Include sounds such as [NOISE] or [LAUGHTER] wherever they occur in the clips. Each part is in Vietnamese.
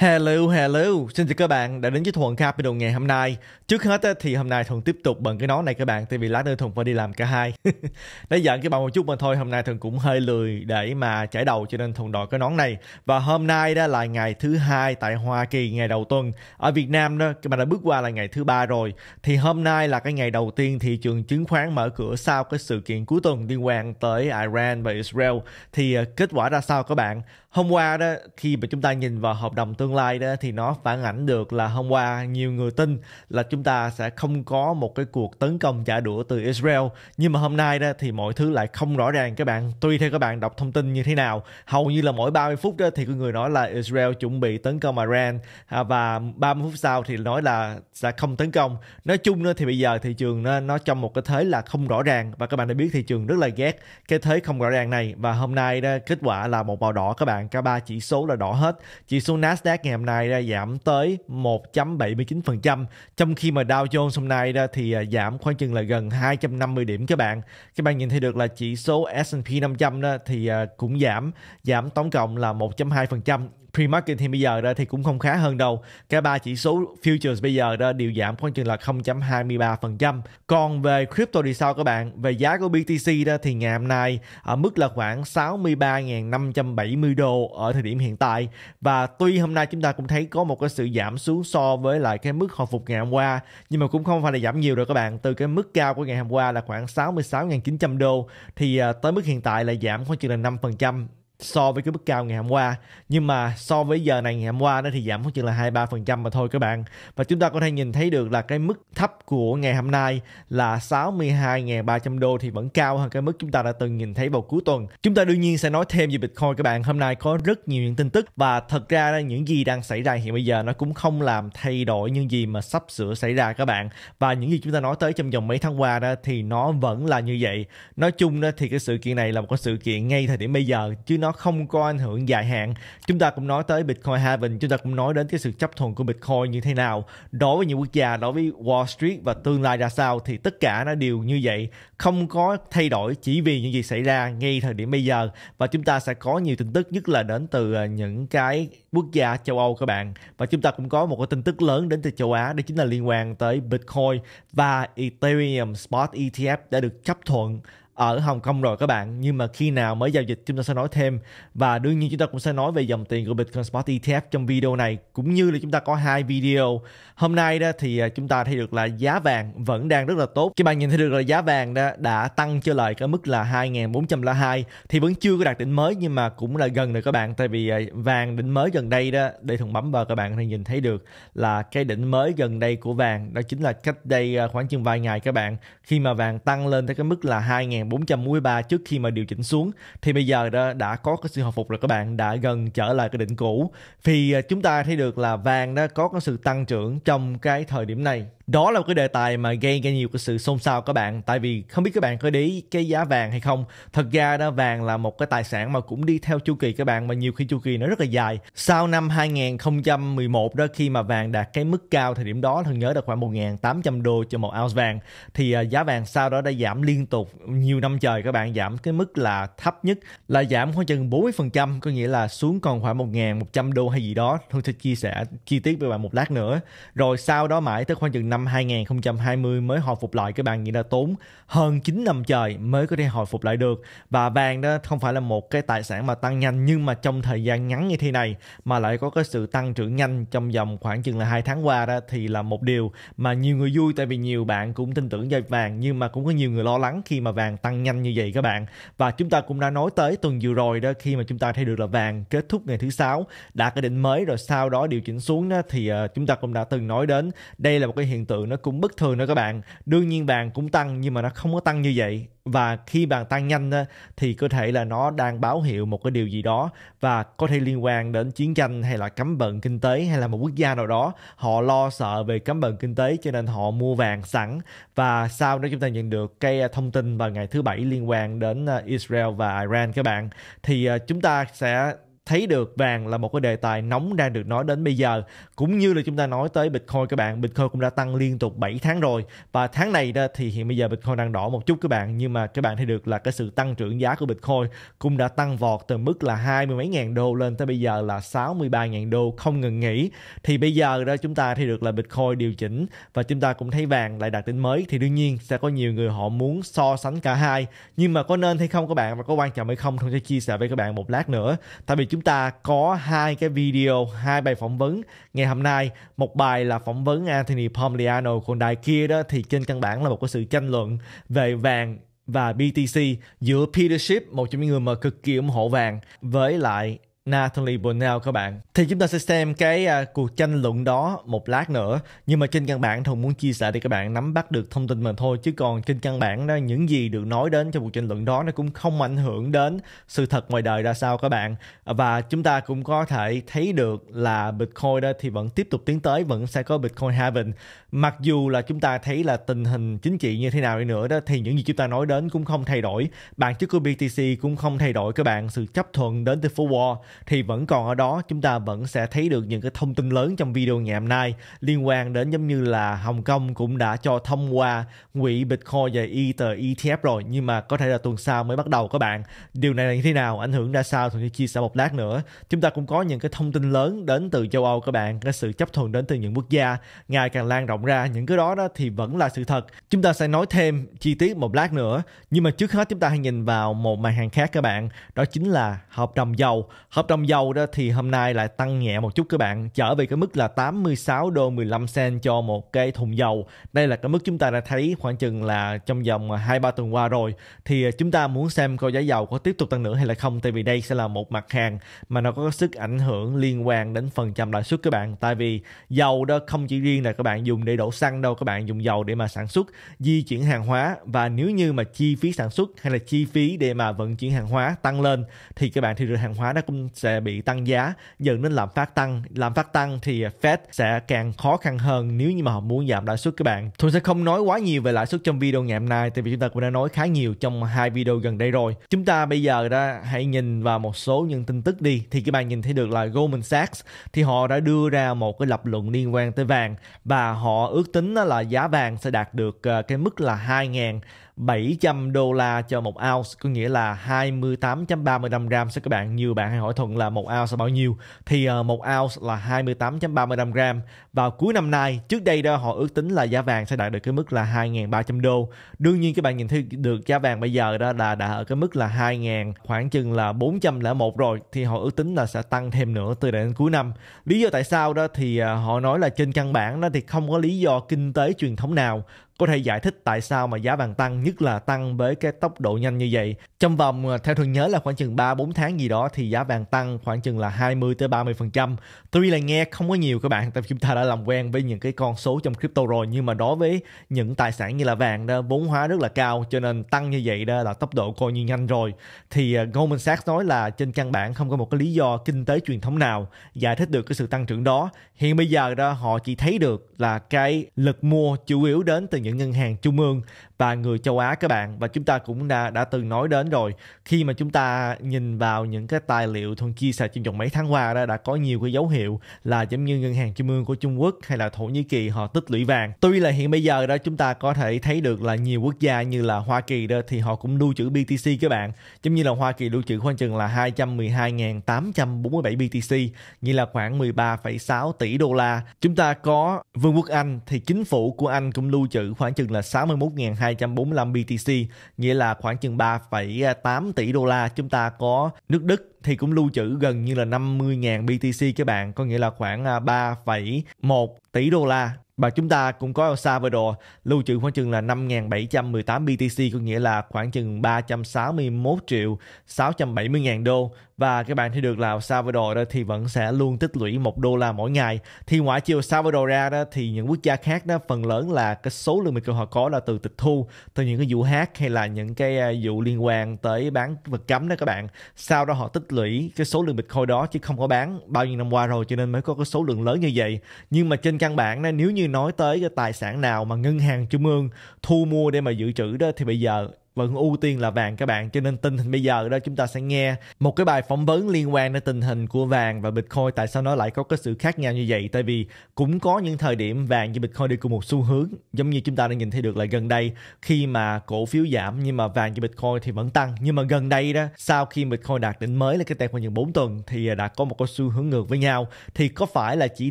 Hello, hello, xin chào các bạn đã đến với Thuận Capital ngày hôm nay Trước hết thì hôm nay Thuận tiếp tục bằng cái nón này các bạn Tại vì lát nữa Thuận phải đi làm cả hai [LAUGHS] Để giận các bạn một chút mà thôi Hôm nay Thuận cũng hơi lười để mà chải đầu cho nên Thuận đòi cái nón này Và hôm nay đó là ngày thứ hai tại Hoa Kỳ ngày đầu tuần Ở Việt Nam đó, các bạn đã bước qua là ngày thứ ba rồi Thì hôm nay là cái ngày đầu tiên thị trường chứng khoán mở cửa sau cái sự kiện cuối tuần liên quan tới Iran và Israel Thì ờ, kết quả ra sao các bạn hôm qua đó khi mà chúng ta nhìn vào hợp đồng tương lai đó thì nó phản ảnh được là hôm qua nhiều người tin là chúng ta sẽ không có một cái cuộc tấn công trả đũa từ Israel nhưng mà hôm nay đó thì mọi thứ lại không rõ ràng các bạn tùy theo các bạn đọc thông tin như thế nào hầu như là mỗi 30 phút đó thì có người nói là Israel chuẩn bị tấn công Iran à, và 30 phút sau thì nói là sẽ không tấn công nói chung đó thì bây giờ thị trường nó, nó trong một cái thế là không rõ ràng và các bạn đã biết thị trường rất là ghét cái thế không rõ ràng này và hôm nay đó kết quả là một màu đỏ các bạn sàn, cả ba chỉ số là đỏ hết. Chỉ số Nasdaq ngày hôm nay đã giảm tới 1.79%, trong khi mà Dow Jones hôm nay ra thì à, giảm khoảng chừng là gần 250 điểm các bạn. Các bạn nhìn thấy được là chỉ số S&P 500 đó thì à, cũng giảm, giảm tổng cộng là 1.2% pre-market thì bây giờ đó thì cũng không khá hơn đâu. Cả ba chỉ số futures bây giờ đó đều giảm khoảng chừng là 0.23%. Còn về crypto thì sao các bạn? Về giá của BTC đó thì ngày hôm nay ở mức là khoảng 63.570 đô ở thời điểm hiện tại và tuy hôm nay chúng ta cũng thấy có một cái sự giảm xuống so với lại cái mức hồi phục ngày hôm qua nhưng mà cũng không phải là giảm nhiều rồi các bạn từ cái mức cao của ngày hôm qua là khoảng 66.900 đô thì ờ, tới mức hiện tại là giảm khoảng chừng là 5% so với cái mức cao ngày hôm qua nhưng mà so với giờ này ngày hôm qua nó thì giảm khoảng chừng là hai ba phần trăm mà thôi các bạn và chúng ta có thể nhìn thấy được là cái mức thấp của ngày hôm nay là 62.300 đô thì vẫn cao hơn cái mức chúng ta đã từng nhìn thấy vào cuối tuần chúng ta đương nhiên sẽ nói thêm về Bitcoin các bạn hôm nay có rất nhiều những tin tức và thật ra những gì đang xảy ra hiện bây giờ nó cũng không làm thay đổi những gì mà sắp sửa xảy ra các bạn và những gì chúng ta nói tới trong vòng mấy tháng qua đó thì nó vẫn là như vậy nói chung đó thì cái sự kiện này là một cái sự kiện ngay thời điểm bây giờ chứ nó không có ảnh hưởng dài hạn chúng ta cũng nói tới bitcoin halving chúng ta cũng nói đến cái sự chấp thuận của bitcoin như thế nào đối với những quốc gia đối với wall street và tương lai ra sao thì tất cả nó đều như vậy không có thay đổi chỉ vì những gì xảy ra ngay thời điểm bây giờ và chúng ta sẽ có nhiều tin tức nhất là đến từ à, những cái quốc gia châu âu các bạn và chúng ta cũng có một cái tin tức lớn đến từ châu á đó chính là liên quan tới bitcoin và ethereum spot etf đã được chấp thuận ở Hồng Kông rồi các bạn nhưng mà khi nào mới giao dịch chúng ta sẽ nói thêm và đương nhiên chúng ta cũng sẽ nói về dòng tiền của Bitcoin Spot ETF trong video này cũng như là chúng ta có hai video hôm nay đó thì à, chúng ta thấy được là giá vàng vẫn đang rất là tốt các bạn nhìn thấy được là giá vàng đó đã tăng trở lại cái mức là 2.402 thì vẫn chưa có đạt đỉnh mới nhưng mà cũng là gần rồi các bạn tại vì à, vàng đỉnh mới gần đây đó để thùng bấm vào các bạn thì nhìn thấy được là cái đỉnh mới gần đây của vàng đó chính là cách đây à, khoảng chừng vài ngày các bạn khi mà vàng tăng lên tới cái mức là 2 443 trước khi mà điều chỉnh xuống thì bây giờ đã, đã có cái sự hồi phục rồi các bạn đã gần trở lại cái đỉnh cũ thì à, chúng ta thấy được là vàng đã có cái sự tăng trưởng trong cái thời điểm này đó là một cái đề tài mà gây ra nhiều cái sự xôn xao các bạn tại vì không biết các bạn có để ý cái giá vàng hay không thật ra đó vàng là một cái tài sản mà cũng đi theo chu kỳ các bạn mà nhiều khi chu kỳ nó rất là dài sau năm 2011 đó khi mà vàng đạt cái mức cao thời điểm đó thường nhớ là khoảng 1.800 đô cho một ounce vàng thì à, giá vàng sau đó đã giảm liên tục nhiều năm trời các bạn giảm cái mức là thấp nhất là giảm khoảng chừng 40% có nghĩa là xuống còn khoảng 1.100 đô hay gì đó tôi sẽ chia sẻ chi tiết với bạn một lát nữa rồi sau đó mãi tới khoảng chừng năm năm 2020 mới hồi phục lại các bạn nghĩ là tốn hơn 9 năm trời mới có thể hồi phục lại được và vàng đó không phải là một cái tài sản mà tăng nhanh nhưng mà trong thời gian ngắn như thế này mà lại có cái sự tăng trưởng nhanh trong vòng khoảng chừng là hai tháng qua đó thì là một điều mà nhiều người vui tại vì nhiều bạn cũng tin tưởng vào vàng nhưng mà cũng có nhiều người lo lắng khi mà vàng tăng nhanh như vậy các bạn và chúng ta cũng đã nói tới tuần vừa rồi đó khi mà chúng ta thấy được là vàng kết thúc ngày thứ sáu đạt cái đỉnh mới rồi sau đó điều chỉnh xuống đó thì ờ, chúng ta cũng đã từng nói đến đây là một cái hiện tượng nó cũng bất thường đó các bạn đương nhiên vàng cũng tăng nhưng mà nó không có tăng như vậy và khi vàng tăng nhanh thì có thể là nó đang báo hiệu một cái điều gì đó và có thể liên quan đến chiến tranh hay là cấm bận kinh tế hay là một quốc gia nào đó họ lo sợ về cấm bận kinh tế cho nên họ mua vàng sẵn và sau đó chúng ta nhận được cái à, thông tin vào ngày thứ bảy liên quan đến à, Israel và Iran các bạn thì à, chúng ta sẽ thấy được vàng là một cái đề tài nóng đang được nói đến bây giờ cũng như là chúng ta nói tới Bitcoin các bạn Bitcoin cũng đã tăng liên tục 7 tháng rồi và tháng này đó thì hiện bây giờ Bitcoin đang đỏ một chút các bạn nhưng mà các bạn thấy được là cái sự tăng trưởng giá của Bitcoin cũng đã tăng vọt từ mức là hai mươi mấy ngàn đô lên tới bây giờ là 63 ngàn đô không ngừng nghỉ thì bây giờ đó chúng ta thấy được là Bitcoin điều chỉnh và chúng ta cũng thấy vàng lại đạt đỉnh mới thì đương nhiên sẽ có nhiều người họ muốn so sánh cả hai nhưng mà có nên hay không các bạn và có quan trọng hay không tôi sẽ chia sẻ với các bạn một lát nữa tại vì chúng chúng ta có hai cái video, hai bài phỏng vấn ngày hôm nay. Một bài là phỏng vấn Anthony Pompliano, còn đài kia đó thì trên căn bản là một cái sự tranh luận về vàng và BTC giữa Peter Schiff, một trong những người mà cực kỳ ủng hộ vàng, với lại Natalie Bonnell các bạn. Thì chúng ta sẽ xem cái à, cuộc tranh luận đó một lát nữa. Nhưng mà trên căn bản Thùng muốn chia sẻ để các bạn nắm bắt được thông tin mà thôi. Chứ còn trên căn bản đó những gì được nói đến trong cuộc tranh luận đó nó cũng không ảnh hưởng đến sự thật ngoài đời ra sao các bạn. Và chúng ta cũng có thể thấy được là Bitcoin đó thì vẫn tiếp tục tiến tới, vẫn sẽ có Bitcoin Haven. Mặc dù là chúng ta thấy là tình hình chính trị như thế nào đi nữa đó thì những gì chúng ta nói đến cũng không thay đổi. Bản chất của BTC cũng không thay đổi các bạn. Sự chấp thuận đến từ phố Wall thì vẫn còn ở đó chúng ta vẫn sẽ thấy được những cái thông tin lớn trong video ngày hôm nay liên quan đến giống như là Hồng Kông cũng đã cho thông qua quỹ Bitcoin và Ether ETF rồi nhưng mà có thể là tuần sau mới bắt đầu các bạn điều này là như thế nào ảnh hưởng ra sao thì chia sẻ một lát nữa chúng ta cũng có những cái thông tin lớn đến từ châu Âu các bạn cái sự chấp thuận đến từ những quốc gia ngày càng lan rộng ra những cái đó đó thì vẫn là sự thật chúng ta sẽ nói thêm chi tiết một lát nữa nhưng mà trước hết chúng ta hãy nhìn vào một mặt hàng khác các bạn đó chính là hợp đồng dầu hợp trong dầu đó thì hôm nay lại tăng nhẹ một chút các bạn trở về cái mức là 86 đô 15 sen cho một cái thùng dầu đây là cái mức chúng ta đã thấy khoảng chừng là trong vòng 2-3 tuần qua rồi thì à, chúng ta muốn xem coi giá dầu có tiếp tục tăng nữa hay là không tại vì đây sẽ là một mặt hàng mà nó có sức ảnh hưởng liên quan đến phần trăm lãi suất các bạn tại vì dầu đó không chỉ riêng là các bạn dùng để đổ xăng đâu các bạn dùng dầu để mà sản xuất di chuyển hàng hóa và nếu như mà chi phí sản xuất hay là chi phí để mà vận chuyển hàng hóa tăng lên thì các bạn thị trường hàng hóa nó cũng sẽ bị tăng giá dần đến lạm phát tăng lạm phát tăng thì Fed sẽ càng khó khăn hơn nếu như mà họ muốn giảm lãi suất các bạn tôi sẽ không nói quá nhiều về lãi suất trong video ngày hôm nay tại vì chúng ta cũng đã nói khá nhiều trong hai video gần đây rồi chúng ta bây giờ đã hãy nhìn vào một số những tin tức đi thì các bạn nhìn thấy được là Goldman Sachs thì họ đã đưa ra một cái lập luận liên quan tới vàng và họ ước tính là giá vàng sẽ đạt được ờ, cái mức là 2 ngàn. 700 đô la cho một ounce có nghĩa là 28.35 gram các bạn nhiều bạn hay hỏi thuận là một ounce là bao nhiêu thì ờ, một ounce là 28.35 gram vào cuối năm nay trước đây đó họ ước tính là giá vàng sẽ đạt được cái mức là 2.300 đô đương nhiên các bạn nhìn thấy được giá vàng bây giờ đó là đã ở cái mức là 2.000 khoảng chừng là 401 rồi thì họ ước tính là sẽ tăng thêm nữa từ đến cuối năm lý do tại sao đó thì ờ, họ nói là trên căn bản đó thì không có lý do kinh tế truyền thống nào có thể giải thích tại sao mà giá vàng tăng nhất là tăng với cái tốc độ nhanh như vậy. Trong vòng ờ, theo tôi nhớ là khoảng chừng 3 4 tháng gì đó thì giá vàng tăng khoảng chừng là 20 tới 30%. Tuy là nghe không có nhiều các bạn tại chúng ta đã làm quen với những cái con số trong crypto rồi nhưng mà đối với những tài sản như là vàng đó vốn hóa rất là cao cho nên tăng như vậy đó là tốc độ coi như nhanh rồi. Thì ờ, Goldman Sachs nói là trên căn bản không có một cái lý do kinh tế truyền thống nào giải thích được cái sự tăng trưởng đó. Hiện bây giờ đó họ chỉ thấy được là cái lực mua chủ yếu đến từ những những ngân hàng trung ương và người châu Á các bạn và chúng ta cũng đã đã từng nói đến rồi khi mà chúng ta nhìn vào những cái tài liệu thường chia sẻ trong vòng mấy tháng qua đó đã có nhiều cái dấu hiệu là giống như ngân hàng trung ương của Trung Quốc hay là Thổ Nhĩ Kỳ họ tích lũy vàng tuy là hiện bây giờ đó chúng ta có thể thấy được là nhiều quốc gia như là Hoa Kỳ đó thì họ cũng lưu trữ BTC các bạn giống như là Hoa Kỳ lưu trữ khoảng chừng là 212.847 BTC như là khoảng 13,6 tỷ đô la chúng ta có Vương quốc Anh thì chính phủ của Anh cũng lưu trữ khoảng chừng là 61.245 BTC, nghĩa là khoảng chừng 3,8 tỷ đô la. Chúng ta có nước Đức thì cũng lưu trữ gần như là 50.000 BTC các bạn, có nghĩa là khoảng 3,1 à, tỷ đô la và chúng ta cũng có El Salvador lưu trữ khoảng chừng là 5.718 BTC có nghĩa là khoảng chừng 361 triệu 670 ngàn đô và các bạn thì được là Salvador đó thì vẫn sẽ luôn tích lũy một đô la mỗi ngày thì ngoại trừ Salvador ra đó thì những quốc gia khác đó phần lớn là cái số lượng Bitcoin họ có là từ tịch thu từ những cái vụ hát hay là những cái à, vụ liên quan tới bán vật cấm đó các bạn sau đó họ tích lũy cái số lượng Bitcoin đó chứ không có bán bao nhiêu năm qua rồi cho nên mới có cái số lượng lớn như vậy nhưng mà trên căn bản đó, nếu như nói tới cái tài sản nào mà ngân hàng trung ương thu mua để mà dự trữ đó thì bây giờ vẫn ưu tiên là vàng các bạn cho nên tình hình bây giờ đó chúng ta sẽ nghe một cái bài phỏng vấn liên quan đến tình hình của vàng và bitcoin tại sao nó lại có cái sự khác nhau như vậy tại vì cũng có những thời điểm vàng và bitcoin đi cùng một xu hướng giống như chúng ta đã nhìn thấy được là gần đây khi mà cổ phiếu giảm nhưng mà vàng và bitcoin thì vẫn tăng nhưng mà gần đây đó sau khi bitcoin đạt đỉnh mới là cái tẹt khoảng những 4 tuần thì à, đã có một cái xu hướng ngược với nhau thì có phải là chỉ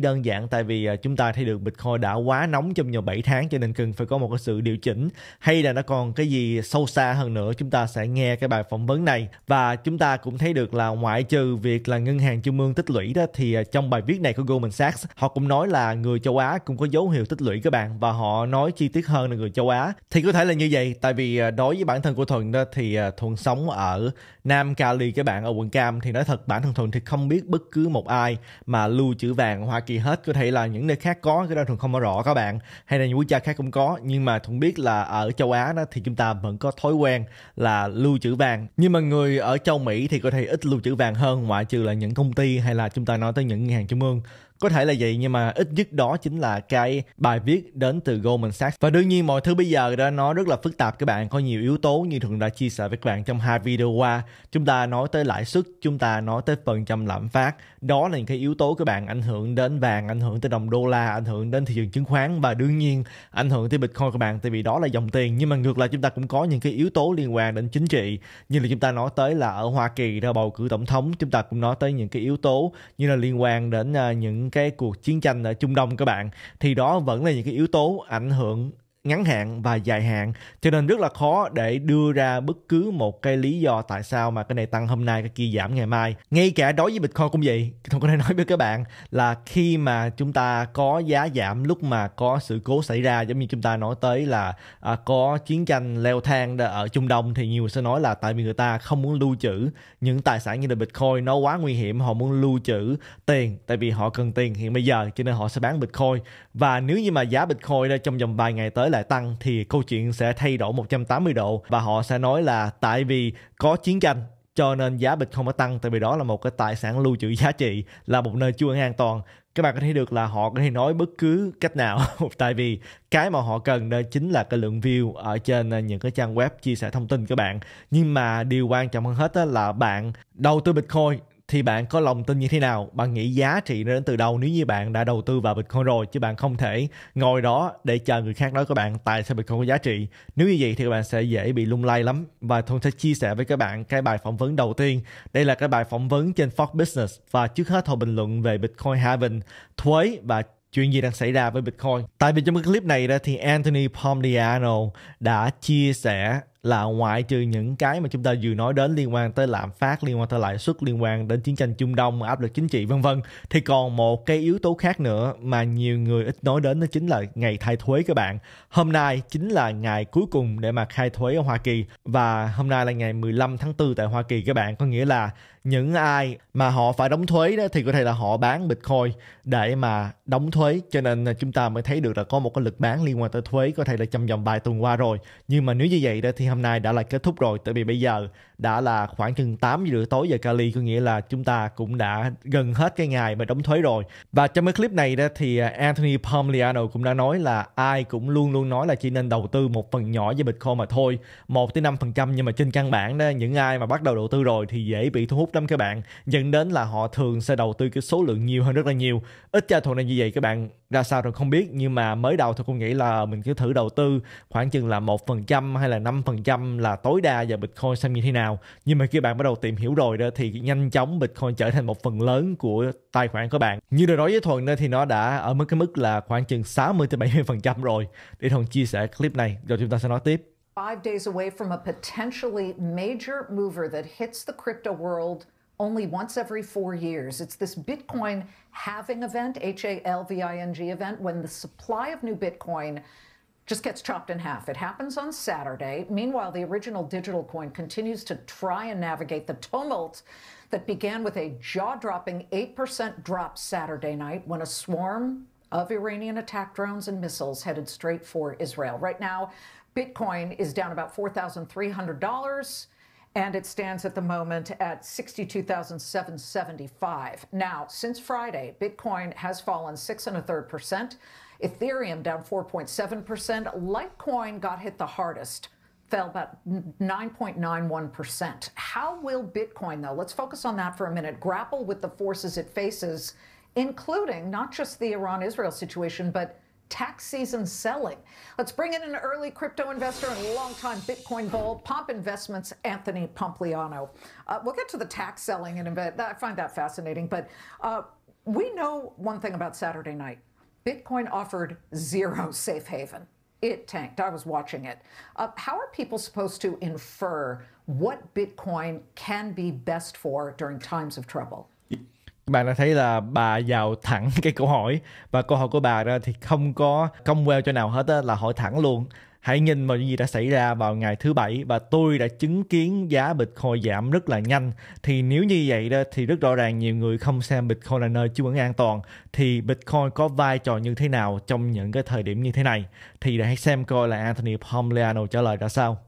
đơn giản tại vì à, chúng ta thấy được bitcoin đã quá nóng trong nhiều 7 tháng cho nên cần phải có một cái sự điều chỉnh hay là nó còn cái gì sâu xa xa hơn nữa chúng ta sẽ nghe cái bài phỏng vấn này và chúng ta cũng thấy được là ngoại trừ việc là ngân hàng trung ương tích lũy đó thì à, trong bài viết này của Goldman Sachs họ cũng nói là người châu Á cũng có dấu hiệu tích lũy các bạn và họ nói chi tiết hơn là người châu Á thì có thể là như vậy tại vì à, đối với bản thân của Thuận đó thì à, Thuận sống ở Nam Cali các bạn ở quận Cam thì nói thật bản thân Thuận thì không biết bất cứ một ai mà lưu chữ vàng Hoa Kỳ hết có thể là những nơi khác có cái đó Thuận không có rõ các bạn hay là những quốc gia khác cũng có nhưng mà Thuận biết là ở châu Á đó thì chúng ta vẫn có thói quen là lưu trữ vàng nhưng mà người ở châu mỹ thì có thể ít lưu trữ vàng hơn ngoại trừ là những công ty hay là chúng ta nói tới những ngân hàng trung ương có thể là vậy nhưng mà ít nhất đó chính là cái bài viết đến từ Goldman Sachs và đương nhiên mọi thứ bây giờ đó nó rất là phức tạp các bạn có nhiều yếu tố như thường đã chia sẻ với các bạn trong hai video qua chúng ta nói tới lãi suất chúng ta nói tới phần trăm lạm phát đó là những cái yếu tố các bạn ảnh hưởng đến vàng ảnh hưởng tới đồng đô la ảnh hưởng đến thị trường chứng khoán và đương nhiên ảnh hưởng tới bitcoin các bạn tại vì đó là dòng tiền nhưng mà ngược lại chúng ta cũng có những cái yếu tố liên quan đến chính trị như là chúng ta nói tới là ở Hoa Kỳ ra bầu cử tổng thống chúng ta cũng nói tới những cái yếu tố như là liên quan đến à, những cái cuộc chiến tranh ở Trung Đông các bạn thì đó vẫn là những cái yếu tố ảnh hưởng ngắn hạn và dài hạn cho nên rất là khó để đưa ra bất cứ một cái lý do tại sao mà cái này tăng hôm nay cái kia giảm ngày mai ngay cả đối với bitcoin cũng vậy tôi có thể [LAUGHS] nói với các bạn là khi mà chúng ta có giá giảm lúc mà có sự cố xảy ra giống như chúng ta nói tới là à, có chiến tranh leo thang ở trung đông thì nhiều người sẽ nói là tại vì người ta không muốn lưu trữ những tài sản như là bitcoin nó quá nguy hiểm họ muốn lưu trữ tiền tại vì họ cần tiền hiện bây giờ cho nên họ sẽ bán bitcoin và nếu như mà giá bitcoin trong vòng vài ngày tới tới lại tăng thì câu chuyện sẽ thay đổi 180 độ và họ sẽ nói là tại vì có chiến tranh cho nên giá bịch không nó tăng tại vì đó là một cái tài sản lưu trữ giá trị là một nơi chưa an toàn các bạn có thể được là họ có thể nói bất cứ cách nào [LAUGHS] tại vì cái mà họ cần đó chính là cái lượng view ở trên những cái trang web chia sẻ thông tin các bạn nhưng mà điều quan trọng hơn hết đó là bạn đầu tư bitcoin thì bạn có lòng tin như thế nào bạn nghĩ giá trị nó đến từ đâu nếu như bạn đã đầu tư vào bitcoin rồi chứ bạn không thể ngồi đó để chờ người khác nói với bạn tại sao bitcoin có giá trị nếu như vậy thì các bạn sẽ dễ bị lung lay lắm và tôi sẽ chia sẻ với các bạn cái bài phỏng vấn đầu tiên đây là cái bài phỏng vấn trên Fox Business và trước hết họ bình luận về bitcoin halving thuế và chuyện gì đang xảy ra với Bitcoin. Tại vì trong cái clip này đó thì Anthony Pomdiano đã chia sẻ là ngoại trừ những cái mà chúng ta vừa nói đến liên quan tới lạm phát liên quan tới lãi suất liên quan đến chiến tranh trung đông áp lực chính trị vân vân thì còn một cái yếu tố khác nữa mà nhiều người ít nói đến đó chính là ngày thay thuế các bạn hôm nay chính là ngày cuối cùng để mà khai thuế ở Hoa Kỳ và hôm nay là ngày 15 tháng 4 tại Hoa Kỳ các bạn có nghĩa là những ai mà họ phải đóng thuế đó thì có thể là họ bán bitcoin để mà đóng thuế cho nên chúng ta mới thấy được là có một cái lực bán liên quan tới thuế có thể là trong vòng vài tuần qua rồi nhưng mà nếu như vậy đó thì hôm nay đã là kết thúc rồi tại vì bây giờ đã là khoảng chừng 8 giờ tối giờ Cali có nghĩa là chúng ta cũng đã gần hết cái ngày mà đóng thuế rồi. Và trong cái clip này đó thì à, Anthony Pomliano cũng đã nói là ai cũng luôn luôn nói là chỉ nên đầu tư một phần nhỏ về Bitcoin mà thôi, 1 tới 5% nhưng mà trên căn bản đó những ai mà bắt đầu đầu tư rồi thì dễ bị thu hút lắm các bạn. Dẫn đến là họ thường sẽ đầu tư cái số lượng nhiều hơn rất là nhiều. Ít cho thuận này như vậy các bạn ra sao rồi không biết nhưng mà mới đầu tôi cũng nghĩ là mình cứ thử đầu tư khoảng chừng là một phần trăm hay là năm phần 10% là tối đa và Bitcoin xem như thế nào. Nhưng mà khi bạn bắt đầu tìm hiểu rồi đó thì nhanh chóng Bitcoin trở thành một phần lớn của tài khoản của bạn. Như đã nói với Thuận đó thì nó đã ở mức cái mức là khoảng chừng 60 tới 70% rồi. Để Thuận chia sẻ clip này rồi chúng ta sẽ nói tiếp. Five days away from a potentially major mover that hits the crypto world only once every four years. It's this Bitcoin halving event, H A L V I N G event, when the supply of new Bitcoin just gets chopped in half. It happens on Saturday. Meanwhile, the original digital coin continues to try and navigate the tumult that began with a jaw dropping 8% drop Saturday night when a swarm of Iranian attack drones and missiles headed straight for Israel. Right now, Bitcoin is down about $4,300 and it stands at the moment at 62,775. Now, since Friday, Bitcoin has fallen six and a third percent. Ethereum down 4.7%. Litecoin got hit the hardest, fell about 9.91%. How will Bitcoin, though, let's focus on that for a minute, grapple with the forces it faces, including not just the Iran Israel situation, but tax season selling. Let's bring in an early crypto investor and longtime Bitcoin bull, Pump Investments, Anthony Pompliano. Uh, we'll get to the tax selling in a bit. I find that fascinating. But uh, we know one thing about Saturday night. Bitcoin offered zero safe haven. It tanked. I was watching it. Uh, how are people supposed to infer what Bitcoin can be best for during times of trouble? Bạn đã thấy là bà vào thẳng [LAUGHS] cái câu hỏi và câu hỏi của bà đó thì không có công well cho nào hết á, là hỏi thẳng luôn. Hãy nhìn vào những gì đã xảy ra vào ngày thứ bảy và tôi đã chứng kiến giá Bitcoin giảm rất là nhanh. Thì nếu như vậy đó thì rất rõ ràng nhiều người không xem Bitcoin là nơi trú ẩn an toàn. Thì Bitcoin có vai trò như thế nào trong những cái thời điểm như thế này? Thì hãy xem coi là Anthony Pompliano trả lời ra sao.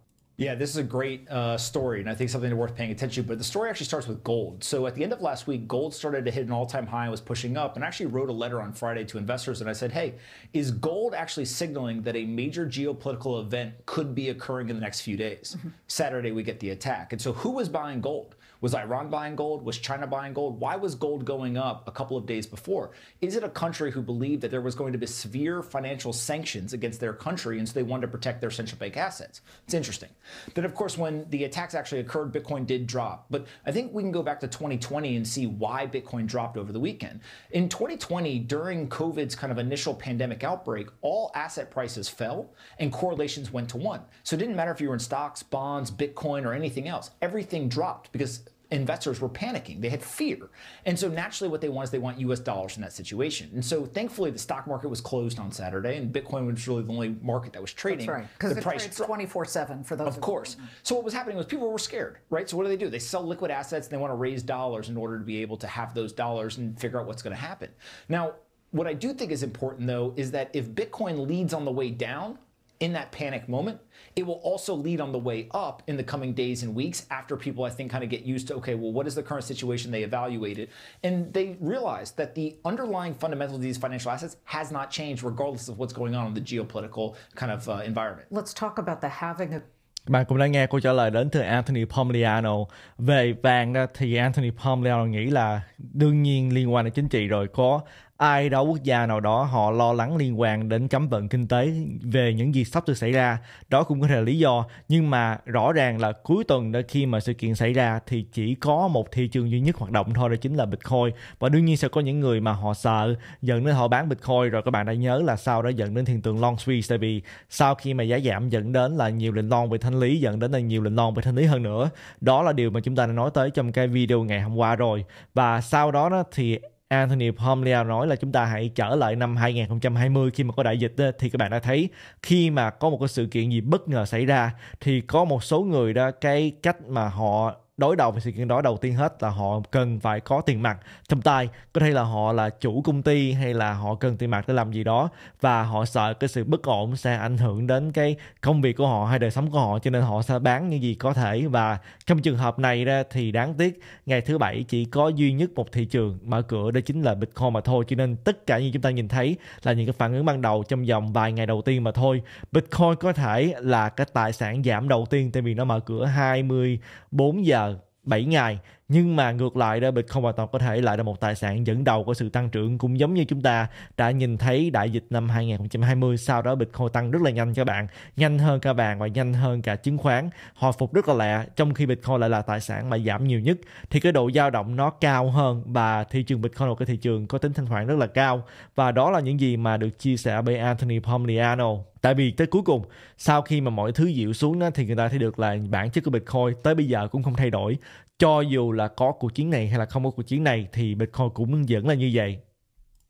Yeah, this is a great uh, story, and I think something worth paying attention to. But the story actually starts with gold. So at the end of last week, gold started to hit an all time high and was pushing up. And I actually wrote a letter on Friday to investors, and I said, hey, is gold actually signaling that a major geopolitical event could be occurring in the next few days? Mm-hmm. Saturday, we get the attack. And so who was buying gold? Was Iran buying gold? Was China buying gold? Why was gold going up a couple of days before? Is it a country who believed that there was going to be severe financial sanctions against their country and so they wanted to protect their central bank assets? It's interesting. Then, of course, when the attacks actually occurred, Bitcoin did drop. But I think we can go back to 2020 and see why Bitcoin dropped over the weekend. In 2020, during COVID's kind of initial pandemic outbreak, all asset prices fell and correlations went to one. So it didn't matter if you were in stocks, bonds, Bitcoin, or anything else. Everything dropped because investors were panicking. They had fear. And so naturally what they want is they want US dollars in that situation. And so thankfully the stock market was closed on Saturday and Bitcoin was really the only market that was trading. That's right. Because the price trades 24/7 for those Of, course. So what was happening was people were scared, right? So what do they do? They sell liquid assets and they want to raise dollars in order to be able to have those dollars and figure out what's going to happen. Now, what I do think is important though is that if Bitcoin leads on the way down, in that panic moment. It will also lead on the way up in the coming days and weeks after people, I think, kind of get used to okay, well, what is the current situation? They evaluate it and they realize that the underlying fundamentals of these financial assets has not changed regardless of what's going on in the geopolitical kind of uh, environment. Let's talk about the having a bạn cũng đã nghe câu trả lời đến từ Anthony Pomliano về vàng đó thì Anthony Pomliano nghĩ là đương nhiên liên quan đến chính trị rồi có ai đó quốc gia nào đó họ lo lắng liên quan đến cấm vận kinh tế về những gì sắp tới xảy ra đó cũng có thể là lý do nhưng mà rõ ràng là cuối tuần đã khi mà sự kiện xảy ra thì chỉ có một thị trường duy nhất hoạt động thôi đó chính là bitcoin và đương nhiên sẽ có những người mà họ sợ dẫn đến họ bán bitcoin rồi các bạn đã nhớ là sau đó dẫn đến hiện tượng long squeeze tại vì sau khi mà giá giảm dẫn đến là nhiều lệnh long về thanh lý dẫn đến là nhiều lệnh long về thanh lý hơn nữa đó là điều mà chúng ta đã nói tới trong cái video ngày hôm qua rồi và sau đó, đó thì Anthony Pomlea nói là chúng ta hãy trở lại năm 2020 khi mà có đại dịch thì các bạn đã thấy khi mà có một cái sự kiện gì bất ngờ xảy ra thì có một số người đó cái cách mà họ đối đầu với sự kiện đó đầu tiên hết là họ cần phải có tiền mặt trong tay có thể là họ là chủ công ty hay là họ cần tiền mặt để làm gì đó và họ sợ cái sự bất ổn sẽ ảnh hưởng đến cái công việc của họ hay đời sống của họ cho nên họ sẽ bán những gì có thể và trong trường hợp này ra thì đáng tiếc ngày thứ bảy chỉ có duy nhất một thị trường mở cửa đó chính là Bitcoin mà thôi cho nên tất cả như chúng ta nhìn thấy là những cái phản ứng ban đầu trong vòng vài ngày đầu tiên mà thôi Bitcoin có thể là cái tài sản giảm đầu tiên tại vì nó mở cửa 24 giờ 7 ngày nhưng mà ngược lại đó bịch không hoàn toàn có thể lại là một tài sản dẫn đầu của sự tăng trưởng cũng giống như chúng ta đã nhìn thấy đại dịch năm 2020 sau đó bịch tăng rất là nhanh các bạn nhanh hơn cả vàng và nhanh hơn cả chứng khoán hồi phục rất là lẹ trong khi Bitcoin lại là tài sản mà giảm nhiều nhất thì cái độ dao động nó cao hơn và thị trường Bitcoin là cái thị trường có tính thanh khoản rất là cao và đó là những gì mà được chia sẻ bởi Anthony Pomliano Tại vì tới cuối cùng, sau khi mà mọi thứ dịu xuống đó, thì người ta thấy được là bản chất của Bitcoin tới bây giờ cũng không thay đổi. cho dù là có cuộc chiến này hay là không có cuộc chiến này thì Bitcoin cũng vẫn là như vậy.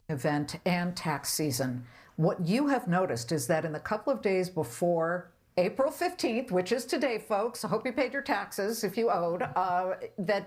Event and tax season. What you have noticed is that in the couple of days before April 15th, which is today, folks, I hope you paid your taxes if you owed, uh, that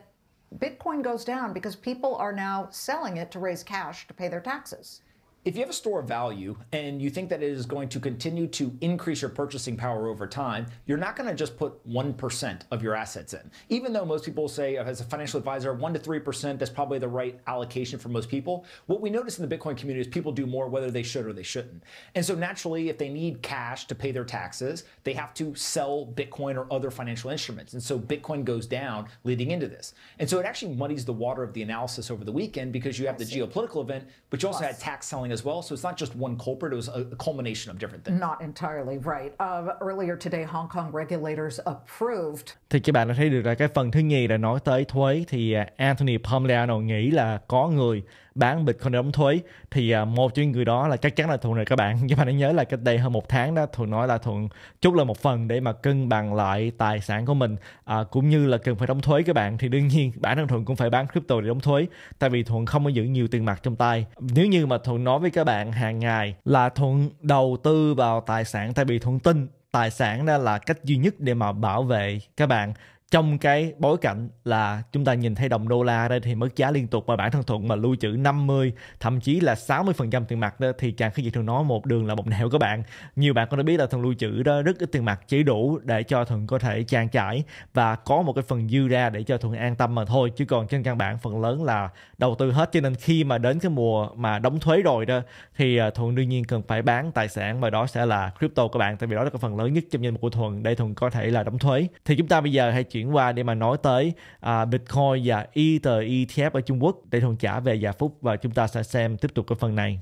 Bitcoin goes down because people are now selling it to raise cash to pay their taxes. If you have a store of value and you think that it is going to continue to increase your purchasing power over time, you're not going to just put 1% of your assets in. Even though most people say, uh, as a financial advisor, 1% to 3%, that's probably the right allocation for most people. What we notice in the Bitcoin community is people do more whether they should or they shouldn't. And so naturally, if they need cash to pay their taxes, they have to sell Bitcoin or other financial instruments. And so Bitcoin goes down leading into this. And so it actually muddies the water of the analysis over the weekend because you have the geopolitical event, but you also had tax selling as well. So it's not just one culprit, it was a culmination of different things. Not entirely right. Uh, earlier today, Hong Kong regulators approved thì các bạn đã thấy được là cái phần thứ nhì đã nói tới thuế thì à, Anthony Pomleano nghĩ là có người bán Bitcoin để đóng thuế thì à, một trong những người đó là chắc chắn là Thuận rồi các bạn các bạn đã nhớ là cách đây hơn một tháng đó Thuận nói là Thuận chút là một phần để mà cân bằng lại tài sản của mình à, cũng như là cần phải đóng thuế các bạn thì đương nhiên bản thân Thuận cũng phải bán crypto để đóng thuế tại vì Thuận không có giữ nhiều tiền mặt trong tay nếu như mà Thuận nói với các bạn hàng ngày là Thuận đầu tư vào tài sản tại vì Thuận tin tài sản đó là cách duy nhất để mà bảo vệ các bạn trong cái bối cảnh là chúng ta nhìn thấy đồng đô la đây thì mất giá liên tục và bản thân Thuận mà lưu trữ 50 thậm chí là 60% tiền mặt đó thì chàng khi gì thường nói một đường là một nẻo các bạn nhiều bạn có đã biết là Thuận lưu trữ đó rất ít tiền mặt chỉ đủ để cho Thuận có thể trang trải và có một cái phần dư ra để cho Thuận an tâm mà thôi chứ còn trên căn bản phần lớn là đầu tư hết cho nên khi mà đến cái mùa mà đóng thuế rồi đó thì à, Thuận đương nhiên cần phải bán tài sản và đó sẽ là crypto các bạn tại vì đó là cái phần lớn nhất trong danh mục của Thuận để Thuận có thể là đóng thuế thì chúng ta bây giờ hãy chuyển chuyển qua để mà nói tới à, Bitcoin và Ether ETF ở Trung Quốc để thuận trả về Dạ Phúc và chúng ta sẽ xem tiếp tục cái phần này.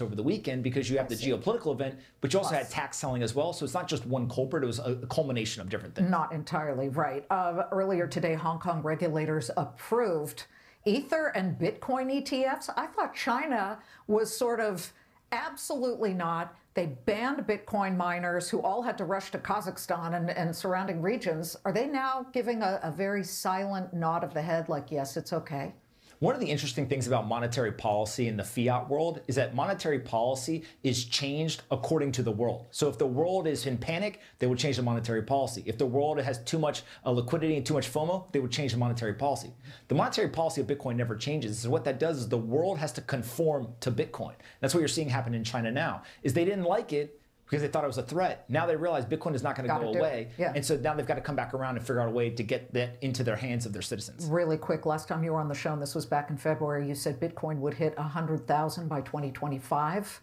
over the weekend because you have the geopolitical event, but you also had tax selling as well. So it's not just one culprit, it was a culmination of different things. Not entirely right. Uh, earlier today, Hong Kong regulators approved Ether and Bitcoin ETFs. I thought China was sort of absolutely not. They banned Bitcoin miners who all had to rush to Kazakhstan and, and surrounding regions. Are they now giving a, a very silent nod of the head, like, yes, it's okay? One of the interesting things about monetary policy in the fiat world is that monetary policy is changed according to the world. So if the world is in panic, they would change the monetary policy. If the world has too much uh, liquidity and too much FOMO, they would change the monetary policy. The monetary policy of Bitcoin never changes. So what that does is the world has to conform to Bitcoin. That's what you're seeing happen in China now. Is they didn't like it because they thought it was a threat. Now they realize Bitcoin is not going to go away. Yeah. And so now they've got to come back around and figure out a way to get that into their hands of their citizens. Really quick, last time you were on the show, and this was back in February, you said Bitcoin would hit 100,000 by 2025.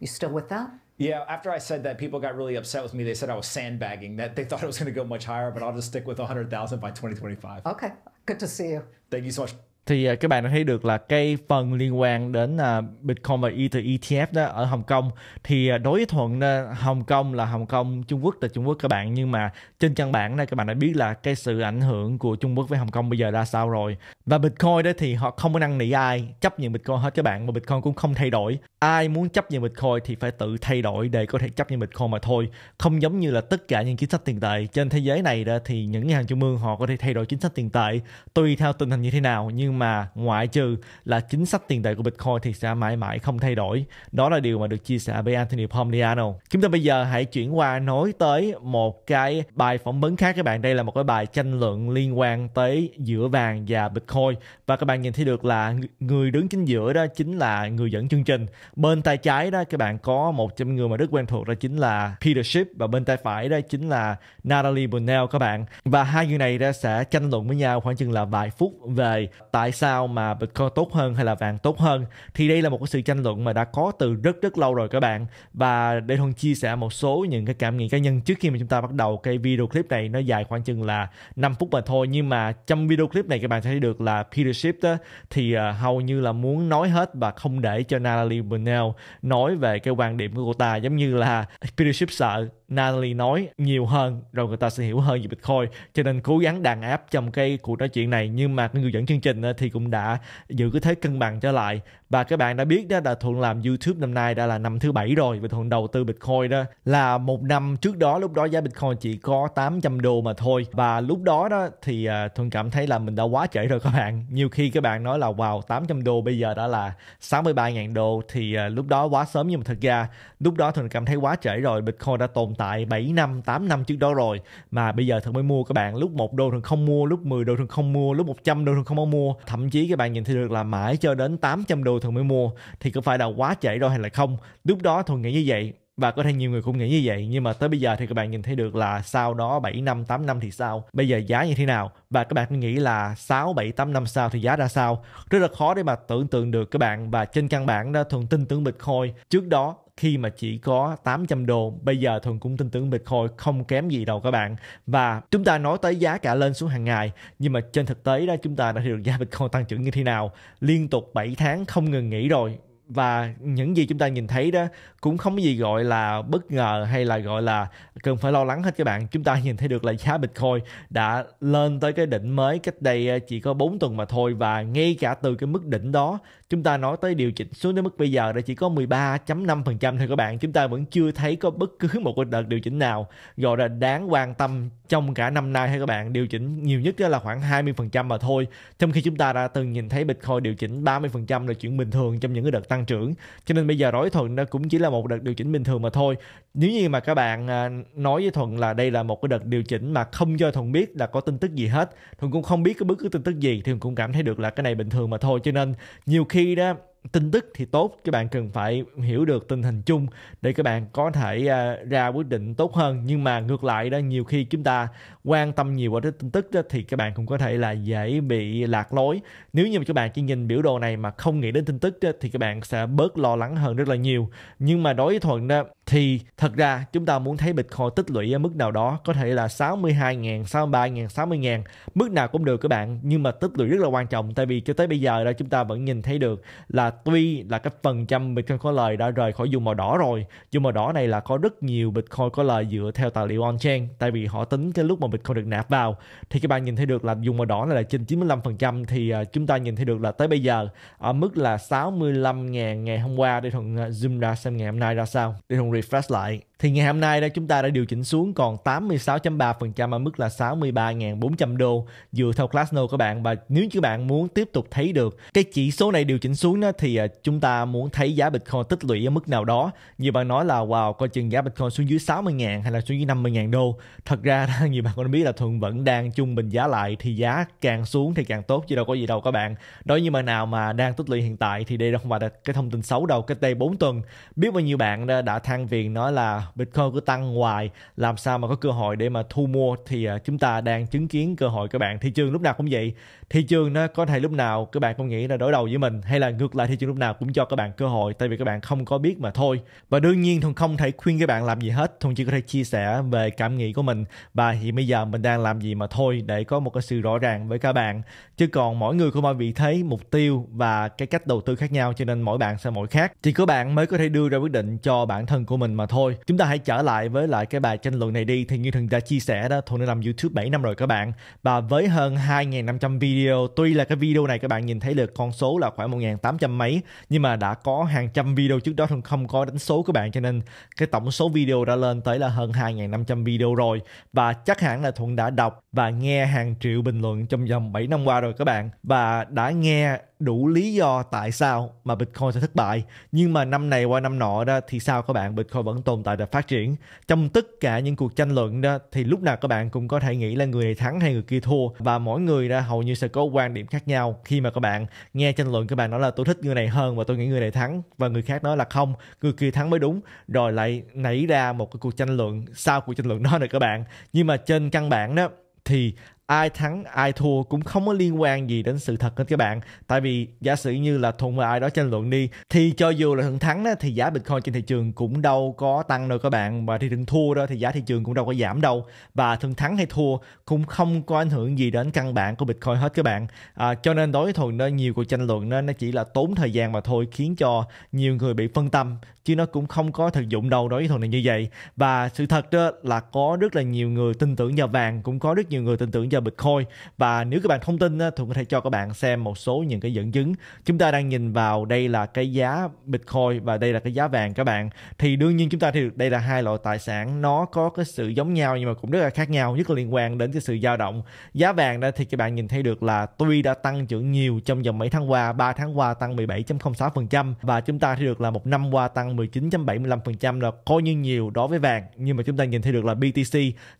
You still with that? Yeah, after I said that, people got really upset with me. They said I was sandbagging, that they [LAUGHS] thought it was going to go much higher, but I'll just stick with 100,000 by 2025. Okay, good to see you. Thank you so much. thì uh, các bạn đã thấy được là cái phần liên quan đến uh, Bitcoin và Ether ETF đó ở Hồng Kông thì uh, đối với thuận uh, Hồng Kông là Hồng Kông Trung Quốc là Trung Quốc các bạn nhưng mà trên trang bản này các bạn đã biết là cái sự ảnh hưởng của Trung Quốc với Hồng Kông bây giờ ra sao rồi và Bitcoin đó thì họ không có năng nỉ ai chấp nhận Bitcoin hết các bạn mà Bitcoin cũng không thay đổi ai muốn chấp nhận Bitcoin thì phải tự thay đổi để có thể chấp nhận Bitcoin mà thôi không giống như là tất cả những chính sách tiền tệ trên thế giới này đó thì những ngân hàng trung ương họ có thể thay đổi chính sách tiền tệ tùy theo tình hình như thế nào nhưng nhưng mà ngoại trừ là chính sách tiền tệ của Bitcoin thì sẽ mãi mãi không thay đổi. Đó là điều mà được chia sẻ bởi Anthony Pomniano. Chúng ta bây giờ hãy chuyển qua nói tới một cái bài phỏng vấn khác các bạn. Đây là một cái bài tranh luận liên quan tới giữa vàng và Bitcoin và các bạn nhìn thấy được là người đứng chính giữa đó chính là người dẫn chương trình. Bên tay trái đó các bạn có một trong người mà rất quen thuộc đó chính là Peter Schiff và bên tay phải đó chính là Natalie Bunnell các bạn. Và hai người này đã sẽ tranh luận với nhau khoảng chừng là vài phút về tại tại sao mà Bitcoin tốt hơn hay là vàng tốt hơn thì đây là một cái sự tranh luận mà đã có từ rất rất lâu rồi các bạn và để Thuần chia sẻ một số những cái cảm nghĩ cá nhân trước khi mà chúng ta bắt đầu cái video clip này nó dài khoảng chừng là 5 phút mà thôi nhưng mà trong video clip này các bạn sẽ thấy được là Peter Schiff thì à, hầu như là muốn nói hết và không để cho Natalie Brunel nói về cái quan điểm của cô ta giống như là Peter Schiff sợ Natalie nói nhiều hơn rồi người ta sẽ hiểu hơn về Bitcoin cho nên cố gắng đàn áp trong cái cuộc nói chuyện này nhưng mà cái người dẫn chương trình thì cũng đã giữ cái thế cân bằng trở lại và các bạn đã biết đó là thuận làm youtube năm nay đã là năm thứ bảy rồi và thuận đầu tư bitcoin đó là một năm trước đó lúc đó giá bitcoin chỉ có 800 đô mà thôi và lúc đó đó thì à, thuận cảm thấy là mình đã quá trễ rồi các bạn nhiều khi các bạn nói là vào wow 800 đô bây giờ đã là 63.000 đô thì à, lúc đó quá sớm nhưng mà thật ra lúc đó thuận cảm thấy quá trễ rồi bitcoin đã tồn tại 7 năm 8 năm trước đó rồi mà bây giờ thuận mới mua các bạn lúc một đô thuận không mua lúc 10 đô thuận không mua lúc 100 đô thuận không có mua thậm chí các bạn nhìn thấy được là mãi cho đến 800 đô thường mới mua thì có phải là quá trễ đâu hay là không lúc đó thuận nghĩ như vậy và có thể nhiều người cũng nghĩ như vậy nhưng mà tới bây giờ thì các bạn nhìn thấy được là sau đó 7 năm 8 năm thì sao bây giờ giá như thế nào và các bạn nghĩ là 6 7 8 năm sau thì giá ra sao rất là khó để mà tưởng tượng được các bạn và trên căn bản đó thuần tin tưởng Bitcoin trước đó khi mà chỉ có 800 đô bây giờ thường cũng tin tưởng Bitcoin không kém gì đâu các bạn và chúng ta nói tới giá cả lên xuống hàng ngày nhưng mà trên thực tế đó chúng ta đã thấy được giá Bitcoin tăng trưởng như thế nào liên tục 7 tháng không ngừng nghỉ rồi và những gì chúng ta nhìn thấy đó cũng không có gì gọi là bất ngờ hay là gọi là cần phải lo lắng hết các bạn. Chúng ta nhìn thấy được là giá Bitcoin đã lên tới cái đỉnh mới cách đây ờ, chỉ có 4 tuần mà thôi và ngay cả từ cái mức đỉnh đó chúng ta nói tới điều chỉnh xuống đến mức bây giờ đã chỉ có 13.5% thôi các bạn. Chúng ta vẫn chưa thấy có bất cứ một cái đợt điều chỉnh nào gọi là đáng quan tâm trong cả năm nay hay các bạn. Điều chỉnh nhiều nhất đó là khoảng 20% mà thôi. Trong khi chúng ta đã từng nhìn thấy Bitcoin điều chỉnh 30% là chuyện bình thường trong những cái đợt tăng tăng trưởng cho nên bây giờ đối thuận nó cũng chỉ là một đợt điều chỉnh bình thường mà thôi nếu như mà các bạn à, nói với thuận là đây là một cái đợt điều chỉnh mà không cho thuận biết là có tin tức gì hết thuận cũng không biết cái bất cứ tin tức gì thì thuận cũng cảm thấy được là cái này bình thường mà thôi cho nên nhiều khi đó tin tức thì tốt các bạn cần phải hiểu được tình hình chung để các bạn có thể uh, ra quyết định tốt hơn nhưng mà ngược lại đó nhiều khi chúng ta quan tâm nhiều vào cái tin tức đó, thì các bạn cũng có thể là dễ bị lạc lối nếu như các bạn chỉ nhìn biểu đồ này mà không nghĩ đến tin tức đó, thì các bạn sẽ bớt lo lắng hơn rất là nhiều nhưng mà đối với thuận đó thì thật ra chúng ta muốn thấy Bitcoin tích lũy ở mức nào đó có thể là 62.000, 63.000, 60.000 mức nào cũng được các bạn nhưng mà tích lũy rất là quan trọng tại vì cho tới bây giờ đó chúng ta vẫn nhìn thấy được là tuy là cái phần trăm Bitcoin có lời đã rời khỏi vùng màu đỏ rồi vùng màu đỏ này là có rất nhiều Bitcoin có lời dựa theo tài liệu on-chain tại vì họ tính cái lúc mà Bitcoin được nạp vào thì các bạn nhìn thấy được là vùng màu đỏ này là trên 95% thì à, chúng ta nhìn thấy được là tới bây giờ ở mức là 65.000 ngày hôm qua để Thuận à, zoom ra xem ngày hôm nay ra sao để Thuận refresh light thì ngày hôm nay đó chúng ta đã điều chỉnh xuống còn 86.3% ở mức là 63.400 đô dựa theo Glassnode các bạn và nếu các bạn muốn tiếp tục thấy được cái chỉ số này điều chỉnh xuống đó, thì à, chúng ta muốn thấy giá Bitcoin tích lũy ở mức nào đó nhiều bạn nói là wow coi chừng giá Bitcoin xuống dưới 60.000 hay là xuống dưới 50.000 đô thật ra [LAUGHS] nhiều bạn cũng biết là Thuận vẫn đang trung bình giá lại thì giá càng xuống thì càng tốt chứ đâu có gì đâu các bạn đối như mà nào mà đang tích lũy hiện tại thì đây không phải là cái thông tin xấu đâu cách đây 4 tuần biết bao nhiêu bạn đã, đã than phiền nói là Bitcoin cứ tăng hoài làm sao mà có cơ hội để mà thu mua thì à, chúng ta đang chứng kiến cơ hội các bạn thị trường lúc nào cũng vậy thị trường nó có thể lúc nào các bạn cũng nghĩ là đối đầu với mình hay là ngược lại thị trường lúc nào cũng cho các bạn cơ hội tại vì các bạn không có biết mà thôi và đương nhiên thông không thể khuyên các bạn làm gì hết thông chỉ có thể chia sẻ về cảm nghĩ của mình và hiện bây giờ mình đang làm gì mà thôi để có một cái sự rõ ràng với các bạn chứ còn mỗi người có mọi vị thế mục tiêu và cái cách đầu tư khác nhau cho nên mỗi bạn sẽ mỗi khác chỉ có bạn mới có thể đưa ra quyết định cho bản thân của mình mà thôi chúng chúng ta hãy trở lại với lại cái bài tranh luận này đi thì như thường đã chia sẻ đó thuận đã làm youtube 7 năm rồi các bạn và với hơn 2.500 video tuy là cái video này các bạn nhìn thấy được con số là khoảng 1.800 mấy nhưng mà đã có hàng trăm video trước đó thuận không có đánh số các bạn cho nên cái tổng số video đã lên tới là hơn 2.500 video rồi và chắc hẳn là thuận đã đọc và nghe hàng triệu bình luận trong vòng 7 năm qua rồi các bạn và đã nghe đủ lý do tại sao mà Bitcoin sẽ thất bại nhưng mà năm này qua năm nọ đó thì sao các bạn Bitcoin vẫn tồn tại và phát triển trong tất cả những cuộc tranh luận đó thì lúc nào các bạn cũng có thể nghĩ là người này thắng hay người kia thua và mỗi người đó hầu như sẽ có quan điểm khác nhau khi mà các bạn nghe tranh luận các bạn nói là tôi thích người này hơn và tôi nghĩ người này thắng và người khác nói là không người kia thắng mới đúng rồi lại nảy ra một cái cuộc tranh luận sau cuộc tranh luận đó nữa các bạn nhưng mà trên căn bản đó thì ai thắng ai thua cũng không có liên quan gì đến sự thật hết các bạn tại vì giả sử như là thùng và ai đó tranh luận đi thì cho dù là thằng thắng đó, thì giá bitcoin trên thị trường cũng đâu có tăng đâu các bạn và thì thằng thua đó thì giá thị trường cũng đâu có giảm đâu và thằng thắng hay thua cũng không có ảnh hưởng gì đến căn bản của bitcoin hết các bạn à, cho nên đối với thuần nó nhiều cuộc tranh luận nên nó chỉ là tốn thời gian mà thôi khiến cho nhiều người bị phân tâm chứ nó cũng không có thực dụng đâu đối với thuần này như vậy và sự thật đó là có rất là nhiều người tin tưởng vào vàng cũng có rất nhiều người tin tưởng vào Bitcoin và nếu các bạn thông tin thì có thể cho các bạn xem một số những cái dẫn chứng chúng ta đang nhìn vào đây là cái giá Bitcoin và đây là cái giá vàng các bạn thì đương nhiên chúng ta thì đây là hai loại tài sản nó có cái sự giống nhau nhưng mà cũng rất là khác nhau nhất là liên quan đến cái sự dao động giá vàng đó thì các bạn nhìn thấy được là tuy đã tăng trưởng nhiều trong vòng mấy tháng qua 3 tháng qua tăng 17.06% và chúng ta thì được là một năm qua tăng 19.75% là coi như nhiều đối với vàng nhưng mà chúng ta nhìn thấy được là BTC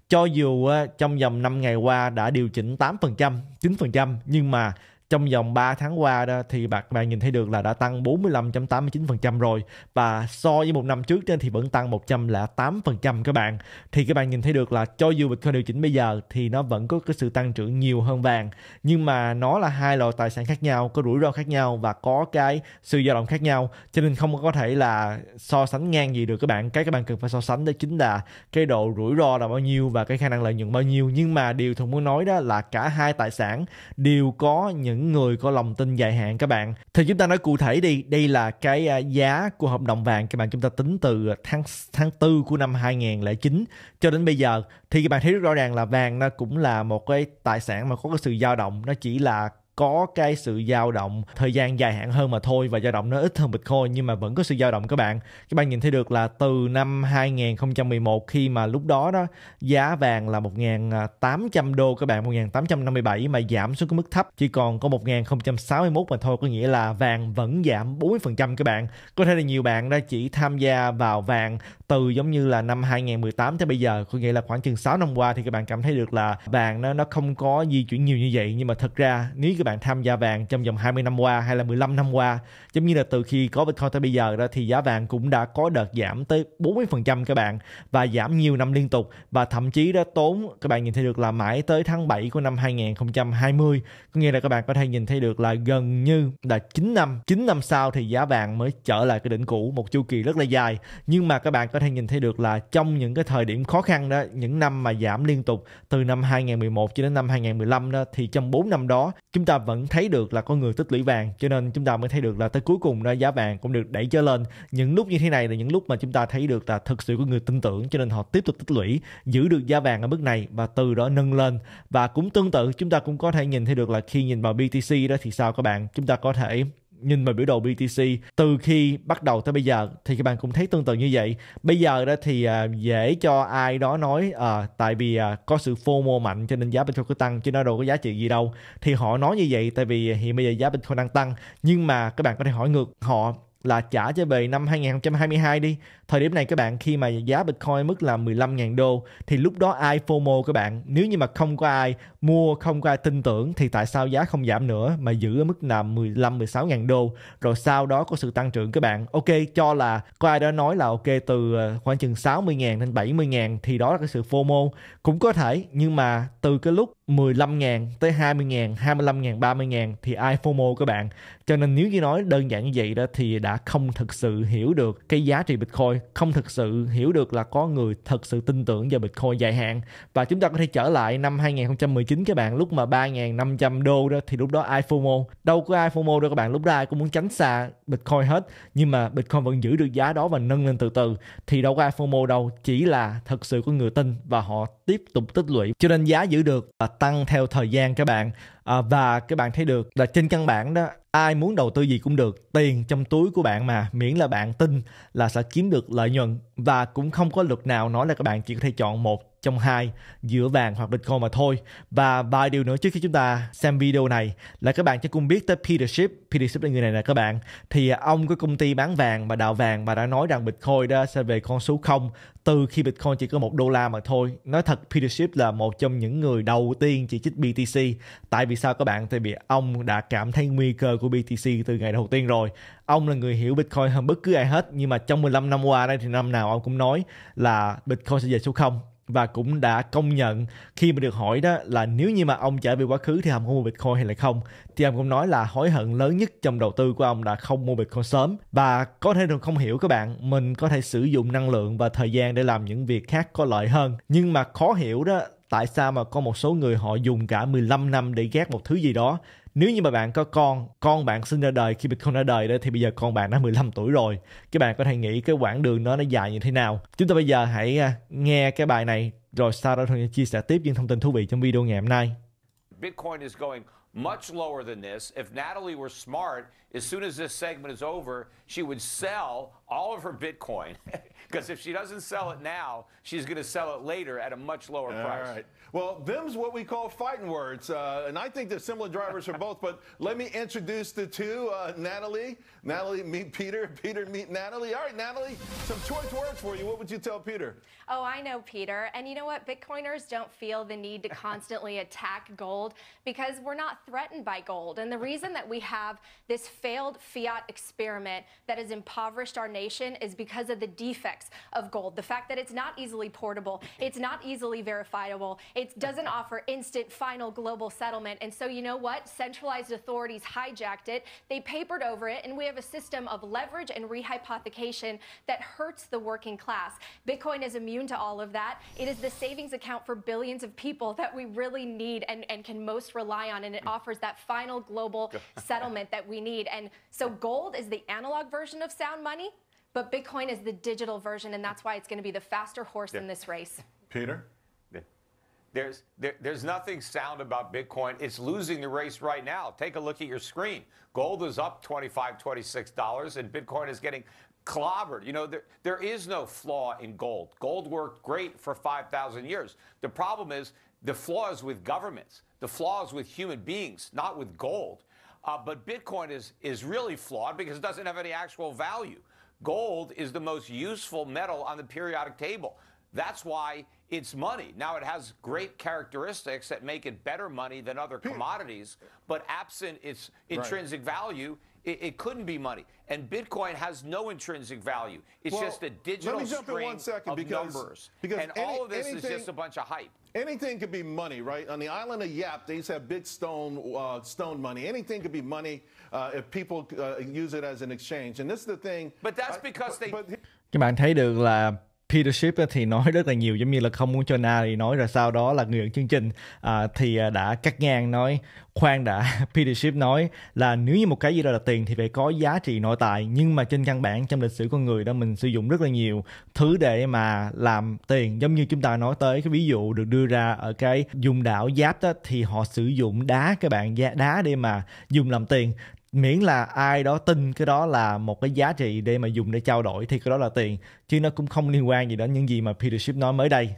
cho dù ờ, trong vòng 5 ngày qua đã điều chỉnh 8%, 9% nhưng mà trong vòng 3 tháng qua đó thì bạn bạn nhìn thấy được là đã tăng 45.89% rồi và so với một năm trước trên thì vẫn tăng 108% các bạn thì các bạn nhìn thấy được là cho dù Bitcoin điều chỉnh bây giờ thì nó vẫn có cái sự tăng trưởng nhiều hơn vàng nhưng mà nó là hai loại tài sản khác nhau có rủi ro khác nhau và có cái sự dao động khác nhau cho nên không có thể là so sánh ngang gì được các bạn cái các bạn cần phải so sánh đó chính là cái độ rủi ro là bao nhiêu và cái khả năng lợi nhuận bao nhiêu nhưng mà điều thường muốn nói đó là cả hai tài sản đều có những những người có lòng tin dài hạn các bạn thì chúng ta nói cụ thể đi đây là cái à, giá của hợp đồng vàng các bạn chúng ta tính từ tháng tháng tư của năm 2009 cho đến bây giờ thì các bạn thấy rất rõ ràng là vàng nó cũng là một cái tài sản mà có cái sự dao động nó chỉ là có cái sự dao động thời gian dài hạn hơn mà thôi và dao động nó ít hơn Bitcoin nhưng mà vẫn có sự dao động các bạn. Các bạn nhìn thấy được là từ năm 2011 khi mà lúc đó đó giá vàng là 1.800 đô các bạn 1.857 mà giảm xuống cái mức thấp chỉ còn có 1.061 mà thôi có nghĩa là vàng vẫn giảm 40% các bạn. Có thể là nhiều bạn đã chỉ tham gia vào vàng từ giống như là năm 2018 tới bây giờ có nghĩa là khoảng chừng 6 năm qua thì các bạn cảm thấy được là vàng nó nó không có di chuyển nhiều như vậy nhưng mà thật ra nếu các bạn tham gia vàng trong vòng 20 năm qua hay là 15 năm qua giống như là từ khi có Bitcoin tới bây giờ đó thì giá vàng cũng đã có đợt giảm tới 40% các bạn và giảm nhiều năm liên tục và thậm chí đã tốn các bạn nhìn thấy được là mãi tới tháng 7 của năm 2020 có nghĩa là các bạn có thể nhìn thấy được là gần như là 9 năm 9 năm sau thì giá vàng mới trở lại cái đỉnh cũ một chu kỳ rất là dài nhưng mà các bạn có thể nhìn thấy được là trong những cái thời điểm khó khăn đó những năm mà giảm liên tục từ năm 2011 cho đến năm 2015 đó thì trong 4 năm đó chúng ta ta vẫn thấy được là có người tích lũy vàng cho nên chúng ta mới thấy được là tới cuối cùng giá vàng cũng được đẩy trở lên những lúc như thế này là những lúc mà chúng ta thấy được là thực sự có người tin tưởng cho nên họ tiếp tục tích lũy giữ được giá vàng ở mức này và từ đó nâng lên và cũng tương tự chúng ta cũng có thể nhìn thấy được là khi nhìn vào BTC đó thì sao các bạn chúng ta có thể nhìn vào biểu đồ BTC từ khi bắt đầu tới bây giờ thì các bạn cũng thấy tương tự như vậy bây giờ đó thì à, dễ cho ai đó nói à, tại vì à, có sự FOMO mạnh cho nên giá Bitcoin cứ tăng chứ nó đâu có giá trị gì đâu thì họ nói như vậy tại vì hiện bây giờ giá Bitcoin đang tăng nhưng mà các bạn có thể hỏi ngược họ là trả cho về năm 2022 đi. Thời điểm này các bạn khi mà giá Bitcoin mức là 15.000 đô thì lúc đó ai FOMO các bạn? Nếu như mà không có ai mua, không có ai tin tưởng thì tại sao giá không giảm nữa mà giữ ở mức là 15 16.000 đô rồi sau đó có sự tăng trưởng các bạn. Ok cho là có ai đó nói là ok từ ờ, khoảng chừng 60.000 đến 70.000 thì đó là cái sự FOMO cũng có thể nhưng mà từ cái lúc 15 ngàn tới 20 ngàn, 25 ngàn, 30 ngàn thì ai FOMO các bạn. Cho nên nếu như nói đơn giản như vậy đó thì đã không thực sự hiểu được cái giá trị Bitcoin, không thực sự hiểu được là có người thật sự tin tưởng vào Bitcoin dài hạn. Và chúng ta có thể trở lại năm 2019 các bạn lúc mà 3.500 đô đó thì lúc đó ai FOMO. Đâu có ai FOMO đâu các bạn, lúc đó ai cũng muốn tránh xa Bitcoin hết. Nhưng mà Bitcoin vẫn giữ được giá đó và nâng lên từ từ. Thì đâu có ai FOMO đâu, chỉ là thật sự có người tin và họ tiếp tục tích lũy. Cho nên giá giữ được và tăng theo thời gian các bạn à, và các bạn thấy được là trên căn bản đó ai muốn đầu tư gì cũng được tiền trong túi của bạn mà miễn là bạn tin là sẽ kiếm được lợi nhuận và cũng không có luật nào nói là các bạn chỉ có thể chọn một trong hai giữa vàng hoặc bitcoin mà thôi và vài điều nữa trước khi chúng ta xem video này là các bạn chắc cũng biết tới Peter Schiff Peter Schiff là người này nè các bạn thì ông có công ty bán vàng và đào vàng và đã nói rằng bitcoin đó sẽ về con số 0 từ khi bitcoin chỉ có một đô la mà thôi nói thật Peter Schiff là một trong những người đầu tiên chỉ trích BTC tại vì vì sao các bạn? Tại vì ông đã cảm thấy nguy cơ của BTC từ ngày đầu tiên rồi. Ông là người hiểu Bitcoin hơn bất cứ ai hết. Nhưng mà trong 15 năm qua đây thì năm nào ông cũng nói là Bitcoin sẽ về số 0 và cũng đã công nhận khi mà được hỏi đó là nếu như mà ông trở về quá khứ thì ông có mua Bitcoin hay là không thì ông cũng nói là hối hận lớn nhất trong đầu tư của ông là không mua Bitcoin sớm và có thể được không hiểu các bạn mình có thể sử dụng năng lượng và thời gian để làm những việc khác có lợi hơn nhưng mà khó hiểu đó tại sao mà có một số người họ dùng cả 15 năm để ghét một thứ gì đó nếu như mà bạn có con con bạn sinh ra đời khi mà con ra đời đó thì bây giờ con bạn đã 15 tuổi rồi các bạn có thể nghĩ cái quãng đường nó nó dài như thế nào chúng ta bây giờ hãy à, nghe cái bài này rồi sau đó thôi chia sẻ tiếp những thông tin thú vị trong video ngày hôm nay Bitcoin is going much lower than this. If Natalie were smart, as soon as this segment is over, she would sell all of her Bitcoin [LAUGHS] Because if she doesn't sell it now, she's going to sell it later at a much lower price. Well, them's what we call fighting words, uh, and I think they're similar drivers for both. But [LAUGHS] let me introduce the two, uh, Natalie. Natalie, meet Peter. [LAUGHS] Peter, meet Natalie. All right, Natalie, some choice words for you. What would you tell Peter? Oh, I know Peter, and you know what? Bitcoiners don't feel the need to constantly [LAUGHS] attack gold because we're not threatened by gold. And the reason that we have this failed fiat experiment that has impoverished our nation is because of the defects of gold. The fact that it's not easily portable, it's not easily verifiable. It's it doesn't offer instant, final, global settlement. And so, you know what? Centralized authorities hijacked it. They papered over it, and we have a system of leverage and rehypothecation that hurts the working class. Bitcoin is immune to all of that. It is the savings account for billions of people that we really need and, and can most rely on. And it offers that final global [LAUGHS] settlement that we need. And so, gold is the analog version of sound money. But Bitcoin is the digital version, and that's why it's going to be the faster horse yeah. in this race. Peter? There's, there, there's nothing sound about Bitcoin. It's losing the race right now. Take a look at your screen. Gold is up 25 $26, and Bitcoin is getting clobbered. You know, there, there is no flaw in gold. Gold worked great for 5,000 years. The problem is the flaws with governments, the flaws with human beings, not with gold. Uh, but Bitcoin is, is really flawed because it doesn't have any actual value. Gold is the most useful metal on the periodic table. That's why it's money. Now, it has great characteristics that make it better money than other commodities, but absent its intrinsic right. value, it, it, couldn't be money. And Bitcoin has no intrinsic value. It's well, just a digital let me jump in one second because, numbers. Because and any, all of this anything, is just a bunch of hype. Anything could be money, right? On the island of Yap, they used to have big stone, uh, stone money. Anything could be money uh, if people uh, use it as an exchange. And this is the thing. But that's because I, they. But, Các bạn thấy được là Peter Schiff thì nói rất là nhiều giống như là không muốn cho na thì nói rồi sau đó là người dẫn chương trình à, thì à, đã cắt ngang nói khoan đã [LAUGHS] Peter Schiff nói là nếu như một cái gì đó là tiền thì phải có giá trị nội tại nhưng mà trên căn bản trong lịch sử con người đó mình sử dụng rất là nhiều thứ để mà làm tiền giống như chúng ta nói tới cái ví dụ được đưa ra ở cái dùng đảo giáp đó thì họ sử dụng đá các bạn đá để mà dùng làm tiền miễn là ai đó tin cái đó là một cái giá trị để mà dùng để trao đổi thì cái đó là tiền chứ nó cũng không liên quan gì đến những gì mà Peter Schiff nói mới đây.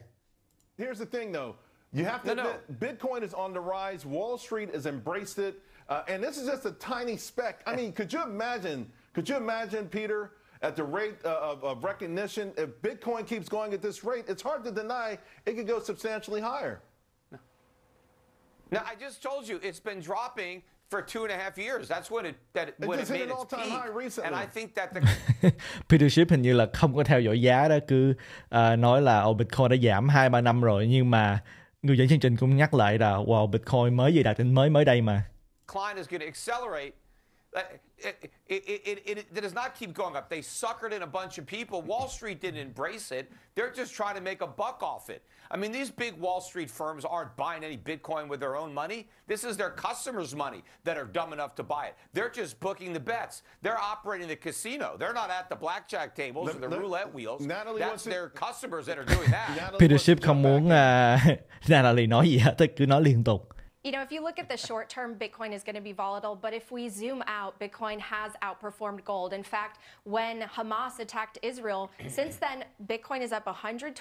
Here's the thing though. You have to no, no. Bitcoin is on the rise, Wall Street has embraced it, uh, and this is just a tiny speck. I mean, could you imagine? Could you imagine Peter at the rate uh, of, of recognition if Bitcoin keeps going at this rate, it's hard to deny it could go substantially higher. Now, I just told you it's been dropping for two and a half years. That's what it that it, when it, made its peak. And I think that the [LAUGHS] Peter Schiff hình như là không có theo dõi giá đó, cứ uh, nói là oh, Bitcoin đã giảm 2 3 năm rồi nhưng mà người dẫn chương trình cũng nhắc lại là wow Bitcoin mới gì đạt đỉnh mới mới đây mà. Klein is going to accelerate It, it, it, it, does not keep going up. They suckered in a bunch of people. Wall Street didn't embrace it. They're just trying to make a buck off it. I mean, these big Wall Street firms aren't buying any Bitcoin with their own money. This is their customers' money that are dumb enough to buy it. They're just booking the bets. They're operating the casino. They're not at the blackjack tables or the roulette wheels. Natalie That's their customers that are doing that. [LAUGHS] Peter Schiff không muốn uh, [LAUGHS] Natalie nói gì hết, cứ nói liên tục you know, if you look at the short term, Bitcoin is going to be volatile. But if we zoom out, Bitcoin has outperformed gold. In fact, when Hamas attacked Israel, [CLEARS THROAT] since then, Bitcoin is up 125%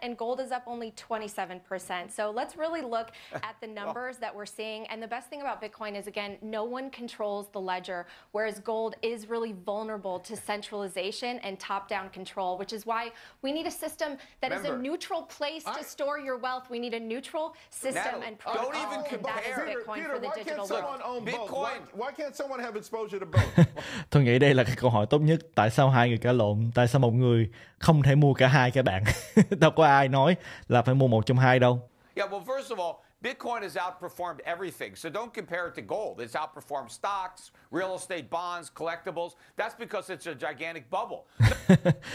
and gold is up only 27%. So let's really look [LAUGHS] at the numbers that we're seeing. And the best thing about Bitcoin is, again, no one controls the ledger, whereas gold is really vulnerable to centralization and top down control, which is why we need a system that Remember, is a neutral place I, to store your wealth. We need a neutral system Natalie, and protocol. even oh, compare. Peter, Peter, why can't someone own both? Why, why can't someone have exposure to both? [LAUGHS] Tôi nghĩ đây là cái câu hỏi tốt nhất. Tại sao hai người cả lộn? Tại sao một người không thể mua cả hai các bạn? [LAUGHS] đâu có ai nói là phải mua một trong hai đâu. Yeah, well, first of all, Bitcoin has outperformed everything. So don't compare it to gold. It's outperformed stocks, real estate bonds, collectibles. That's because it's a gigantic bubble.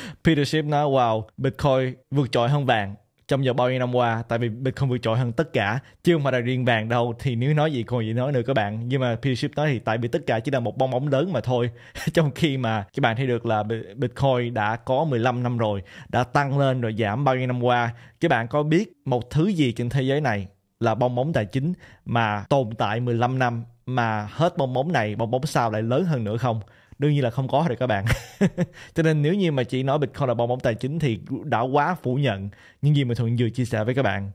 [LAUGHS] Peter Schiff nói, wow, Bitcoin vượt trội hơn vàng trong vòng bao nhiêu năm qua tại vì bitcoin vượt trội hơn tất cả chứ không phải là riêng vàng đâu thì nếu nói gì còn gì nói nữa các bạn nhưng mà Peership nói thì tại vì tất cả chỉ là một bong bóng lớn mà thôi [LAUGHS] trong khi mà các bạn thấy được là Bitcoin đã có 15 năm rồi đã tăng lên rồi giảm bao nhiêu năm qua các bạn có biết một thứ gì trên thế giới này là bong bóng tài chính mà tồn tại 15 năm mà hết bong bóng này bong bóng sau lại lớn hơn nữa không đương nhiên là không có rồi các bạn [LAUGHS] cho nên nếu như mà chị nói bitcoin là bong bóng tài chính thì đã quá phủ nhận những gì mà thuận vừa chia sẻ với các bạn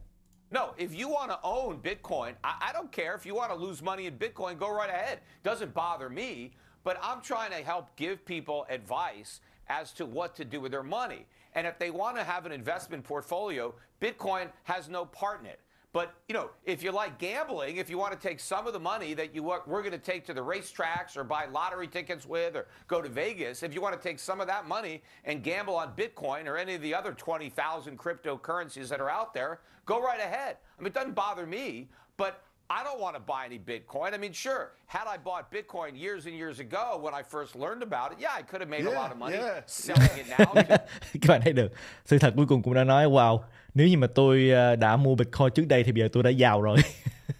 No, if you want to own Bitcoin, I, I don't care if you want to lose money in Bitcoin, go right ahead. Doesn't bother me, but I'm trying to help give people advice as to what to do with their money. And if they want to have an investment portfolio, Bitcoin has no part in it. But, you know, if you like gambling, if you want to take some of the money that you we're going to take to the racetracks or buy lottery tickets with or go to Vegas, if you want to take some of that money and gamble on Bitcoin or any of the other 20,000 cryptocurrencies that are out there, go right ahead. I mean, it doesn't bother me, but I don't want to buy any Bitcoin. I mean, sure, had I bought Bitcoin years and years ago when I first learned about it, yeah, I could have made yeah, a lot of money yeah. selling it now. [LAUGHS] Các bạn thấy được, sự thật cuối cùng cũng đã nói, wow, nếu như mà tôi ờ, đã mua bitcoin trước đây thì bây giờ tôi đã giàu rồi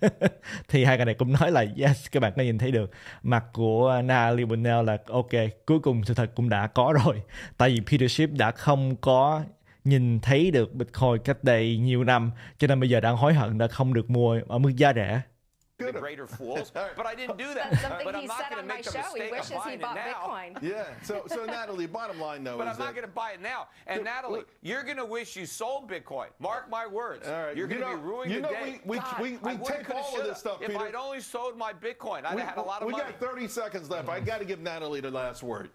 [LAUGHS] thì hai cái này cũng nói là yes các bạn có nhìn thấy được mặt của Na Libonel là ok cuối cùng sự thật cũng đã có rồi tại vì Peter Schiff đã không có nhìn thấy được Bitcoin cách đây nhiều năm cho nên bây giờ đang hối hận đã không được mua ở mức giá rẻ the greater fools. [LAUGHS] But I didn't do that. That's something but I'm said on my show. He wishes he bought Bitcoin. [LAUGHS] yeah. So, so Natalie, bottom line though, but I'm not going to buy it now. And Natalie, look. you're going to wish you sold Bitcoin. Mark my words. All right. You're going to be ruining you know, day. We, we, we, we take all of this stuff. If Peter. I'd only sold my Bitcoin, I'd we, had a lot of we money. We got 30 seconds left. I got to give Natalie the last word.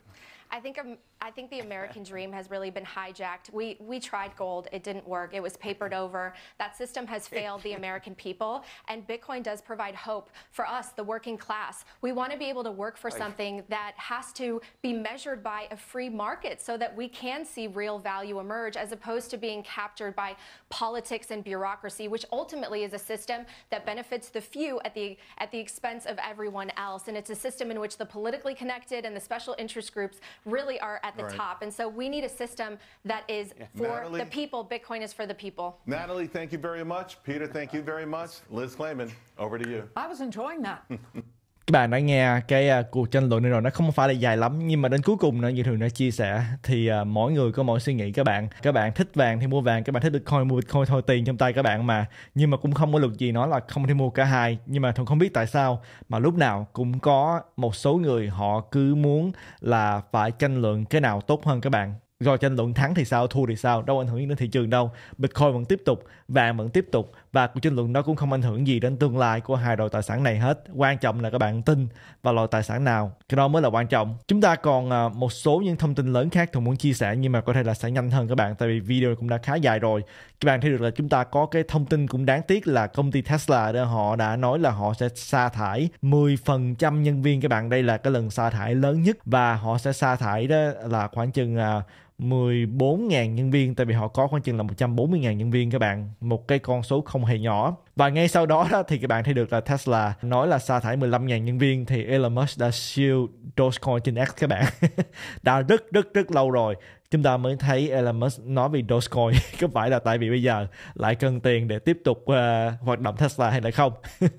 I think I'm I think the American [LAUGHS] dream has really been hijacked. We we tried gold, it didn't work. It was papered over. That system has failed the American people, and Bitcoin does provide hope for us, the working class. We want to be able to work for something that has to be measured by a free market so that we can see real value emerge as opposed to being captured by politics and bureaucracy, which ultimately is a system that benefits the few at the at the expense of everyone else. And it's a system in which the politically connected and the special interest groups really are at the right. top. And so we need a system that is yeah. for Natalie, the people. Bitcoin is for the people. Natalie, thank you very much. Peter, thank you very much. Liz Klayman, over to you. I was enjoying that. [LAUGHS] các bạn đã nghe cái uh, cuộc tranh luận này rồi nó không phải là dài lắm nhưng mà đến cuối cùng nó như thường đã chia sẻ thì uh, mỗi người có mỗi suy nghĩ các bạn các bạn thích vàng thì mua vàng các bạn thích bitcoin mua bitcoin thôi tiền trong tay các bạn mà nhưng mà cũng không có luật gì nói là không thể mua cả hai nhưng mà thường không biết tại sao mà lúc nào cũng có một số người họ cứ muốn là phải tranh luận cái nào tốt hơn các bạn rồi tranh luận thắng thì sao thua thì sao đâu ảnh hưởng đến thị trường đâu bitcoin vẫn tiếp tục vàng vẫn tiếp tục và cuộc tranh luận đó cũng không ảnh hưởng gì đến tương lai của hai đội tài sản này hết quan trọng là các bạn tin vào loại tài sản nào cái đó mới là quan trọng chúng ta còn à, một số những thông tin lớn khác thường muốn chia sẻ nhưng mà có thể là sẽ nhanh hơn các bạn tại vì video cũng đã khá dài rồi các bạn thấy được là chúng ta có cái thông tin cũng đáng tiếc là công ty Tesla đó họ đã nói là họ sẽ sa thải 10% nhân viên các bạn đây là cái lần sa thải lớn nhất và họ sẽ sa thải đó là khoảng chừng à, 14.000 nhân viên tại vì họ có khoảng chừng là 140.000 nhân viên các bạn một cái con số không hề nhỏ và ngay sau đó, thì các bạn thấy được là Tesla nói là sa thải 15.000 nhân viên thì Elon Musk đã siêu Dogecoin trên X các bạn [LAUGHS] đã rất rất rất lâu rồi chúng ta mới thấy Elon Musk nói về Dogecoin [LAUGHS] có phải là tại vì bây giờ lại cần tiền để tiếp tục uh, hoạt động Tesla hay là không [LAUGHS]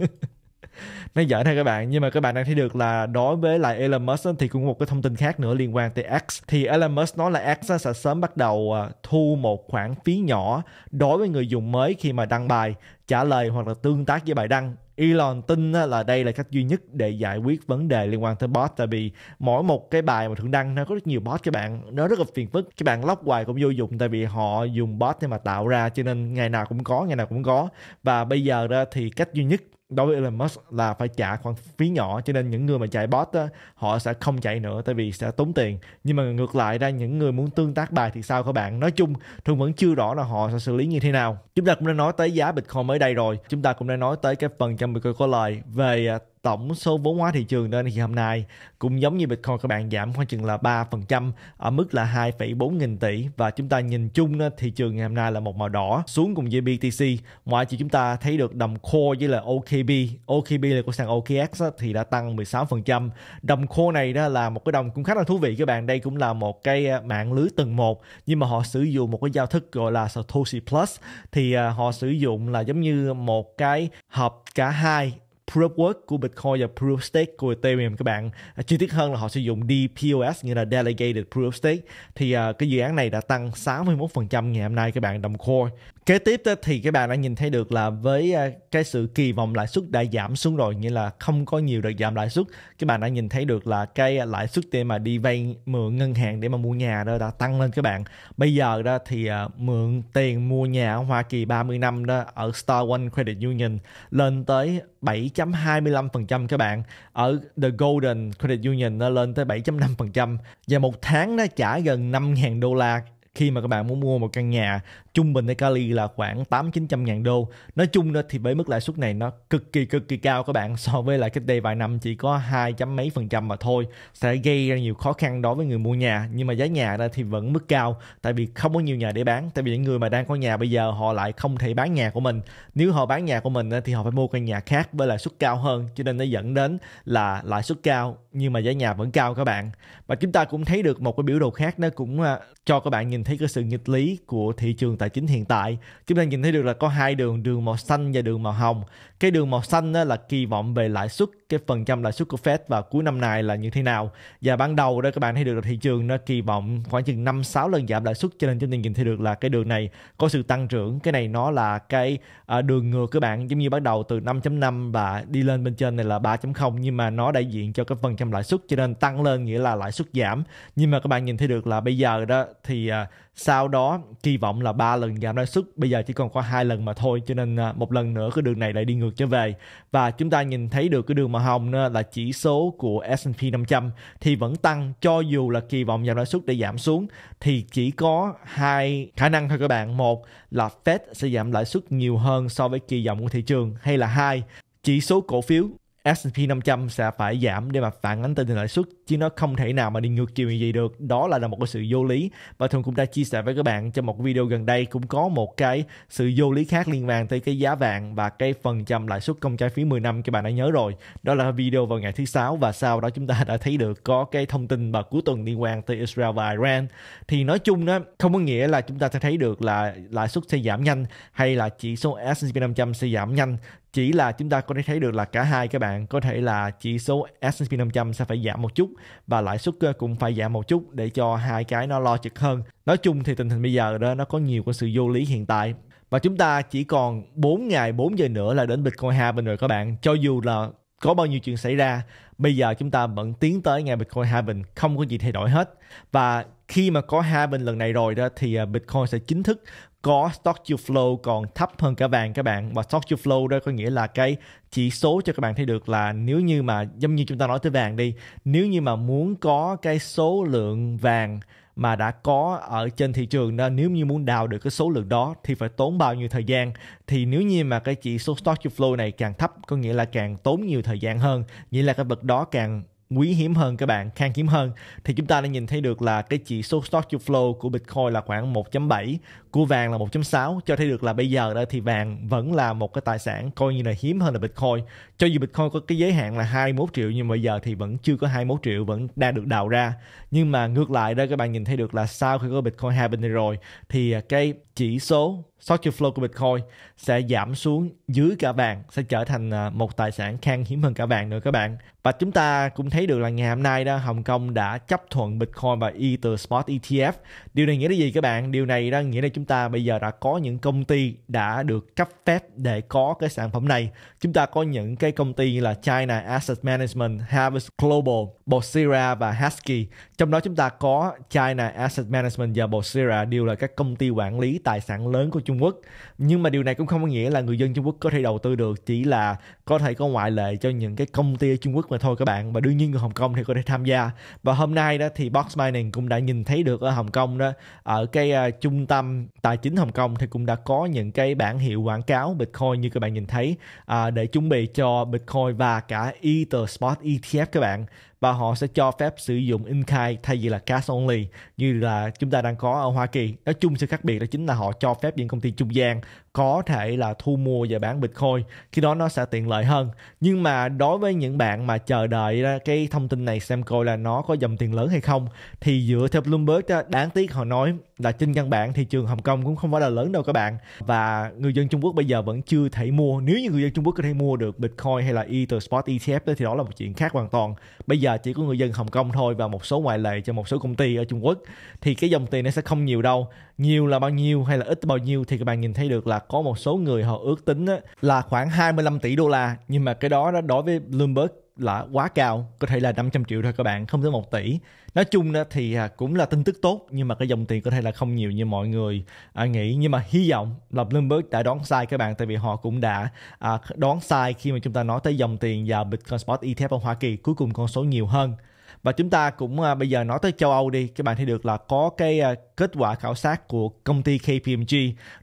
nó giỡn thôi các bạn nhưng mà các bạn đang thấy được là đối với lại Elon Musk thì cũng một cái thông tin khác nữa liên quan tới X thì Elon Musk nói là X sẽ sớm bắt đầu à, thu một khoản phí nhỏ đối với người dùng mới khi mà đăng bài trả lời hoặc là tương tác với bài đăng Elon tin là đây là cách duy nhất để giải quyết vấn đề liên quan tới bot tại vì mỗi một cái bài mà thường đăng nó có rất nhiều bot các bạn nó rất là phiền phức các bạn lóc hoài cũng vô dụng tại vì họ dùng bot để mà tạo ra cho nên ngày nào cũng có ngày nào cũng có và bây giờ ra thì cách duy nhất đối với Elon Musk là phải trả khoản phí nhỏ cho nên những người mà chạy bot á, họ sẽ không chạy nữa tại vì sẽ tốn tiền nhưng mà ngược lại ra những người muốn tương tác bài thì sao các bạn nói chung thường vẫn chưa rõ là họ sẽ xử lý như thế nào chúng ta cũng đã nói tới giá Bitcoin mới đây rồi chúng ta cũng đã nói tới cái phần trăm bị có lời về à, tổng số vốn hóa thị trường nên ngày hôm nay cũng giống như Bitcoin các bạn giảm khoảng chừng là 3% ở mức là 2,4 nghìn tỷ và chúng ta nhìn chung thị trường ngày hôm nay là một màu đỏ xuống cùng với BTC ngoại trừ chúng ta thấy được đồng core với là OKB OKB là của sàn OKX thì đã tăng 16% đồng core này đó là một cái đồng cũng khá là thú vị các bạn đây cũng là một cái à, mạng lưới tầng một nhưng mà họ sử dụng một cái giao thức gọi là Satoshi Plus thì à, họ sử dụng là giống như một cái hợp cả hai Proof Work của Bitcoin và Proof Stake của Ethereum các bạn. À, chi tiết hơn là họ sử dụng DPoS nghĩa là Delegated Proof Stake thì à, cái dự án này đã tăng 61% ngày hôm nay các bạn đồng coin kế tiếp đó thì các bạn đã nhìn thấy được là với à, cái sự kỳ vọng lãi suất đã giảm xuống rồi nghĩa là không có nhiều đợt giảm lãi suất các bạn đã nhìn thấy được là cái lãi suất để mà đi vay mượn ngân hàng để mà mua nhà đó đã tăng lên các bạn bây giờ đó thì à, mượn tiền mua nhà ở Hoa Kỳ 30 năm đó ở Star One Credit Union lên tới 7.25% các bạn ở The Golden Credit Union nó lên tới 7.5% và một tháng nó trả gần 5.000 đô la khi mà các bạn muốn mua một căn nhà trung bình ở Cali là khoảng 8 900 ngàn đô nói chung đó thì với mức lãi suất này nó cực kỳ cực kỳ cao các bạn [LAUGHS] so với lại cách đây vài năm chỉ có hai chấm mấy phần trăm mà thôi sẽ gây ra nhiều khó khăn đối với người mua nhà nhưng mà giá nhà ra thì vẫn mức cao tại vì không có nhiều nhà để bán tại vì những người mà đang có nhà bây giờ họ lại không thể bán nhà của mình nếu họ bán nhà của mình thì họ phải mua căn nhà khác với lãi suất cao hơn cho nên nó dẫn đến là lãi suất cao nhưng mà giá nhà vẫn cao các bạn và chúng ta cũng thấy được một cái biểu đồ khác nó cũng à, cho các bạn nhìn thấy cái sự nghịch lý của thị trường tài chính hiện tại. Chúng ta nhìn thấy được là có hai đường, đường màu xanh và đường màu hồng. Cái đường màu xanh là kỳ vọng về lãi suất, cái phần trăm lãi suất của Fed vào cuối năm này là như thế nào. Và ban đầu đó các bạn thấy được là thị trường nó kỳ vọng khoảng chừng năm sáu lần giảm lãi suất cho nên chúng ta nhìn thấy được là cái đường này có sự tăng trưởng. Cái này nó là cái à, đường ngược các bạn giống như bắt đầu từ 5.5 và đi lên bên trên này là 3.0 nhưng mà nó đại diện cho cái phần trăm lãi suất cho nên tăng lên nghĩa là lãi suất giảm. Nhưng mà các bạn nhìn thấy được là bây giờ đó thì à, sau đó kỳ vọng là ba lần giảm lãi suất bây giờ chỉ còn có hai lần mà thôi cho nên à, một lần nữa cái đường này lại đi ngược trở về và chúng ta nhìn thấy được cái đường màu hồng uh, là chỉ số của S&P 500 thì vẫn tăng cho dù là kỳ vọng giảm lãi suất để giảm xuống thì chỉ có hai khả năng thôi các bạn một là Fed sẽ giảm lãi suất nhiều hơn so với kỳ vọng của thị trường hay là hai chỉ số cổ phiếu S&P 500 sẽ phải giảm để mà phản ánh tình hình lãi suất chứ nó không thể nào mà đi ngược chiều như vậy được đó là, một cái sự vô lý và thường cũng đã chia sẻ với các bạn trong một video gần đây cũng có một cái sự vô lý khác liên quan tới cái giá vàng và cái phần trăm lãi suất công trái phiếu 10 năm các bạn đã nhớ rồi đó là video vào ngày thứ sáu và sau đó chúng ta đã thấy được có cái thông tin vào cuối tuần liên quan tới Israel và Iran thì nói chung đó không có nghĩa là chúng ta sẽ thấy được là lãi suất sẽ giảm nhanh hay là chỉ số S&P 500 sẽ giảm nhanh chỉ là chúng ta có thể thấy được là cả hai các bạn có thể là chỉ số S&P 500 sẽ phải giảm một chút và lãi suất ờ, cũng phải giảm một chút để cho hai cái nó lo trực hơn. Nói chung thì tình hình bây giờ đó nó có nhiều cái sự vô lý hiện tại và chúng ta chỉ còn 4 ngày 4 giờ nữa là đến Bitcoin Haven rồi các bạn. Cho dù là có bao nhiêu chuyện xảy ra, bây giờ chúng ta vẫn tiến tới ngày Bitcoin Haven không có gì thay đổi hết. Và khi mà có Haven lần này rồi đó thì ờ, Bitcoin sẽ chính thức có stock to flow còn thấp hơn cả vàng các bạn và stock to flow đó có nghĩa là cái chỉ số cho các bạn thấy được là nếu như mà giống như chúng ta nói tới vàng đi nếu như mà muốn có cái số lượng vàng mà đã có ở trên thị trường đó nếu như muốn đào được cái số lượng đó thì phải tốn bao nhiêu thời gian thì nếu như mà cái chỉ số stock to flow này càng thấp có nghĩa là càng tốn nhiều thời gian hơn nghĩa là cái vật đó càng quý hiếm hơn các bạn, khan hiếm hơn thì chúng ta đã nhìn thấy được là cái chỉ số stock to flow của Bitcoin là khoảng 1.7, của vàng là 1.6 cho thấy được là bây giờ đó thì vàng vẫn là một cái tài sản coi như là hiếm hơn là Bitcoin cho dù Bitcoin có cái giới hạn là 21 triệu nhưng mà giờ thì vẫn chưa có 21 triệu vẫn đang được đào ra nhưng mà ngược lại đó các bạn nhìn thấy được là sau khi có Bitcoin halving rồi thì à, cái chỉ số Social Flow của Bitcoin sẽ giảm xuống dưới cả vàng sẽ trở thành à, một tài sản khan hiếm hơn cả vàng nữa các bạn và chúng ta cũng thấy được là ngày hôm nay đó Hồng Kông đã chấp thuận Bitcoin và Ether Spot ETF Điều này nghĩa là gì các bạn? Điều này đang nghĩa là chúng ta bây giờ đã có những công ty đã được cấp phép để có cái sản phẩm này. Chúng ta có những cái công ty như là China Asset Management, Harvest Global, Bosira và Husky. Trong đó chúng ta có China Asset Management và Bosira đều là các công ty quản lý tài sản lớn của Trung Quốc. Nhưng mà điều này cũng không có nghĩa là người dân Trung Quốc có thể đầu tư được, chỉ là có thể có ngoại lệ cho những cái công ty ở Trung Quốc mà thôi các bạn. Và đương nhiên người Hồng Kông thì có thể tham gia. Và hôm nay đó thì Box Mining cũng đã nhìn thấy được ở Hồng Kông đó ở cái à, trung tâm tài chính Hồng Kông thì cũng đã có những cái bảng hiệu quảng cáo Bitcoin như các bạn nhìn thấy à, để chuẩn bị cho Bitcoin và cả Ether Spot ETF các bạn và họ sẽ cho phép sử dụng in khai thay vì là cash only như là chúng ta đang có ở Hoa Kỳ. Nói chung sự khác biệt đó chính là họ cho phép những công ty trung gian có thể là thu mua và bán Bitcoin khi đó nó sẽ tiện lợi hơn. Nhưng mà đối với những bạn mà chờ đợi ờ, cái thông tin này xem coi là nó có dòng tiền lớn hay không thì dựa theo Bloomberg đáng tiếc họ nói là trên căn bản thị trường Hồng Kông cũng không phải là lớn đâu các bạn và người dân Trung Quốc bây giờ vẫn chưa thể mua nếu như người dân Trung Quốc có thể mua được Bitcoin hay là Ether Spot ETF thì đó là một chuyện khác hoàn toàn bây giờ giờ chỉ có người dân Hồng Kông thôi và một số ngoại lệ cho một số công ty ở Trung Quốc thì cái dòng tiền nó sẽ không nhiều đâu nhiều là bao nhiêu hay là ít bao nhiêu thì các bạn nhìn thấy được là có một số người họ ước tính là khoảng 25 tỷ đô la nhưng mà cái đó đó đối với Bloomberg là quá cao có thể là 500 triệu thôi các bạn không tới một tỷ nói chung đó thì à, cũng là tin tức tốt nhưng mà cái dòng tiền có thể là không nhiều như mọi người à, nghĩ nhưng mà hy vọng là Bloomberg đã đoán sai các bạn tại vì họ cũng đã à, đoán sai khi mà chúng ta nói tới dòng tiền vào Bitcoin Spot ETF ở Hoa Kỳ cuối cùng con số nhiều hơn và chúng ta cũng bây giờ nói tới châu Âu đi các bạn thấy được là có cái kết quả khảo sát của công ty KPMG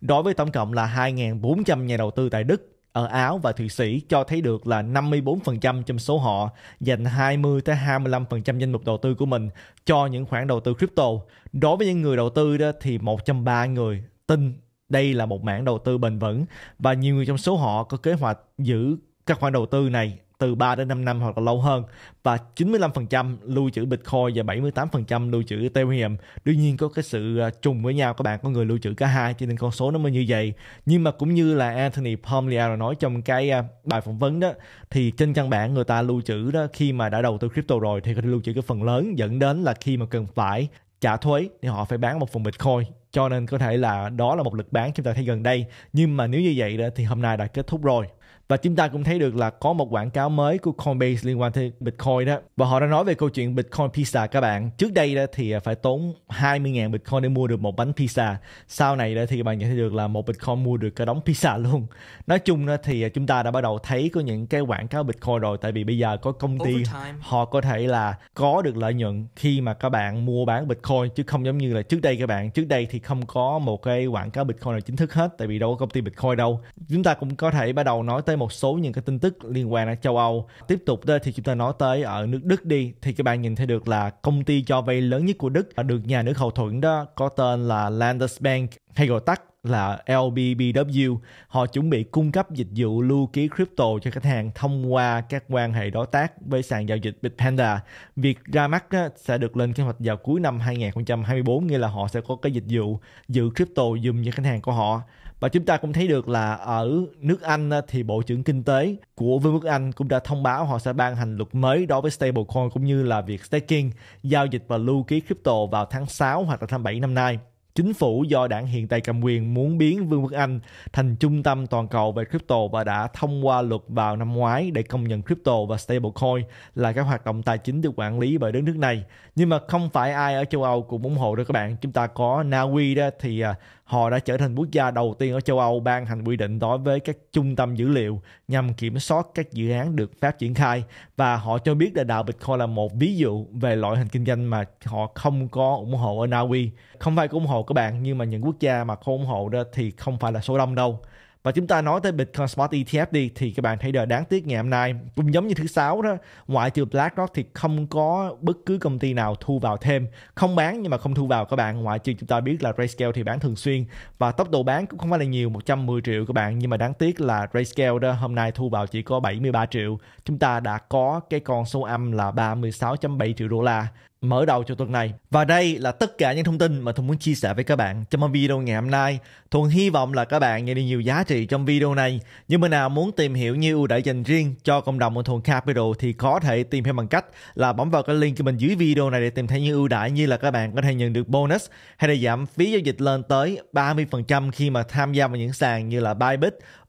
đối với tổng cộng là 2.400 nhà đầu tư tại Đức ở ờ, Áo và Thụy Sĩ cho thấy được là 54% trong số họ dành 20 tới 25% danh mục đầu tư của mình cho những khoản đầu tư crypto. Đối với những người đầu tư đó thì 103 người tin đây là một mảng đầu tư bền vững và nhiều người trong số họ có kế hoạch giữ các khoản đầu tư này từ 3 đến 5 năm hoặc là lâu hơn và 95% lưu trữ Bitcoin và 78% lưu trữ Ethereum. Đương nhiên có cái sự à, trùng với nhau các bạn, có người lưu trữ cả hai cho nên con số nó mới như vậy. Nhưng mà cũng như là Anthony Pomliano nói trong cái à, bài phỏng vấn đó thì trên căn bản người ta lưu trữ đó khi mà đã đầu tư crypto rồi thì có thể lưu trữ cái phần lớn dẫn đến là khi mà cần phải trả thuế thì họ phải bán một phần Bitcoin cho nên có thể là đó là một lực bán chúng ta thấy gần đây nhưng mà nếu như vậy đó thì hôm nay đã kết thúc rồi và chúng ta cũng thấy được là có một quảng cáo mới của Coinbase liên quan tới Bitcoin đó và họ đã nói về câu chuyện Bitcoin pizza các bạn trước đây đó thì phải tốn 20.000 Bitcoin để mua được một bánh pizza sau này đó thì bạn nhận thấy được là một Bitcoin mua được cả đống pizza luôn nói chung đó thì chúng ta đã bắt đầu thấy có những cái quảng cáo Bitcoin rồi tại vì bây giờ có công ty họ có thể là có được lợi nhuận khi mà các bạn mua bán Bitcoin chứ không giống như là trước đây các bạn trước đây thì không có một cái quảng cáo Bitcoin nào chính thức hết tại vì đâu có công ty Bitcoin đâu chúng ta cũng có thể bắt đầu nói tới tới một số những cái tin tức liên quan đến châu Âu. Tiếp tục đây thì chúng ta nói tới ở nước Đức đi thì các bạn nhìn thấy được là công ty cho vay lớn nhất của Đức được nhà nước hậu thuẫn đó có tên là Landesbank hay gọi tắt là LBBW. Họ chuẩn bị cung cấp dịch vụ lưu ký crypto cho khách hàng thông qua các quan hệ đối tác với sàn giao dịch Bitpanda. Việc ra mắt sẽ được lên kế hoạch vào cuối năm 2024, nghĩa là họ sẽ có cái dịch vụ giữ crypto dùm cho khách hàng của họ và chúng ta cũng thấy được là ở nước Anh ờ, thì Bộ trưởng Kinh tế của Vương quốc Anh cũng đã thông báo họ sẽ ban hành luật mới đối với stablecoin cũng như là việc staking, giao dịch và lưu ký crypto vào tháng 6 hoặc là tháng 7 năm nay. Chính phủ do đảng hiện tại cầm quyền muốn biến Vương quốc Anh thành trung tâm toàn cầu về crypto và đã thông qua luật vào năm ngoái để công nhận crypto và stablecoin là các hoạt động tài chính được quản lý bởi đất nước này. Nhưng mà không phải ai ở châu Âu cũng ủng hộ đâu các bạn. Chúng ta có Na Uy đó thì à, họ đã trở thành quốc gia đầu tiên ở châu Âu ban hành quy định đối với các trung tâm dữ liệu nhằm kiểm soát các dự án được phép triển khai và họ cho biết là đạo Bitcoin là một ví dụ về loại hình kinh doanh mà họ không có ủng hộ ở Na Uy. Không phải ủng hộ các bạn nhưng mà những quốc gia mà không ủng hộ đó thì không phải là số đông đâu và chúng ta nói tới Bitcoin Spot ETF đi thì các bạn thấy là đáng tiếc ngày hôm nay cũng giống như thứ sáu đó ngoại trừ BlackRock thì không có bất cứ công ty nào thu vào thêm không bán nhưng mà không thu vào các bạn ngoại trừ chúng ta biết là Rayscale thì bán thường xuyên và tốc độ bán cũng không phải là nhiều 110 triệu các bạn nhưng mà đáng tiếc là Rayscale đó hôm nay thu vào chỉ có 73 triệu chúng ta đã có cái con số âm là 36.7 triệu đô la mở đầu cho tuần này. Và đây là tất cả những thông tin mà Thuận muốn chia sẻ với các bạn trong video ngày hôm nay. Thuận hy vọng là các bạn nhận được nhiều giá trị trong video này. Những bạn nào muốn tìm hiểu như ưu đãi dành riêng cho cộng đồng của Thuận Capital thì có thể tìm hiểu bằng cách là bấm vào cái link của mình dưới video này để tìm thấy những ưu đãi như là các bạn có thể nhận được bonus hay là giảm phí giao dịch lên tới 30% khi mà tham gia vào những sàn như là Bybit,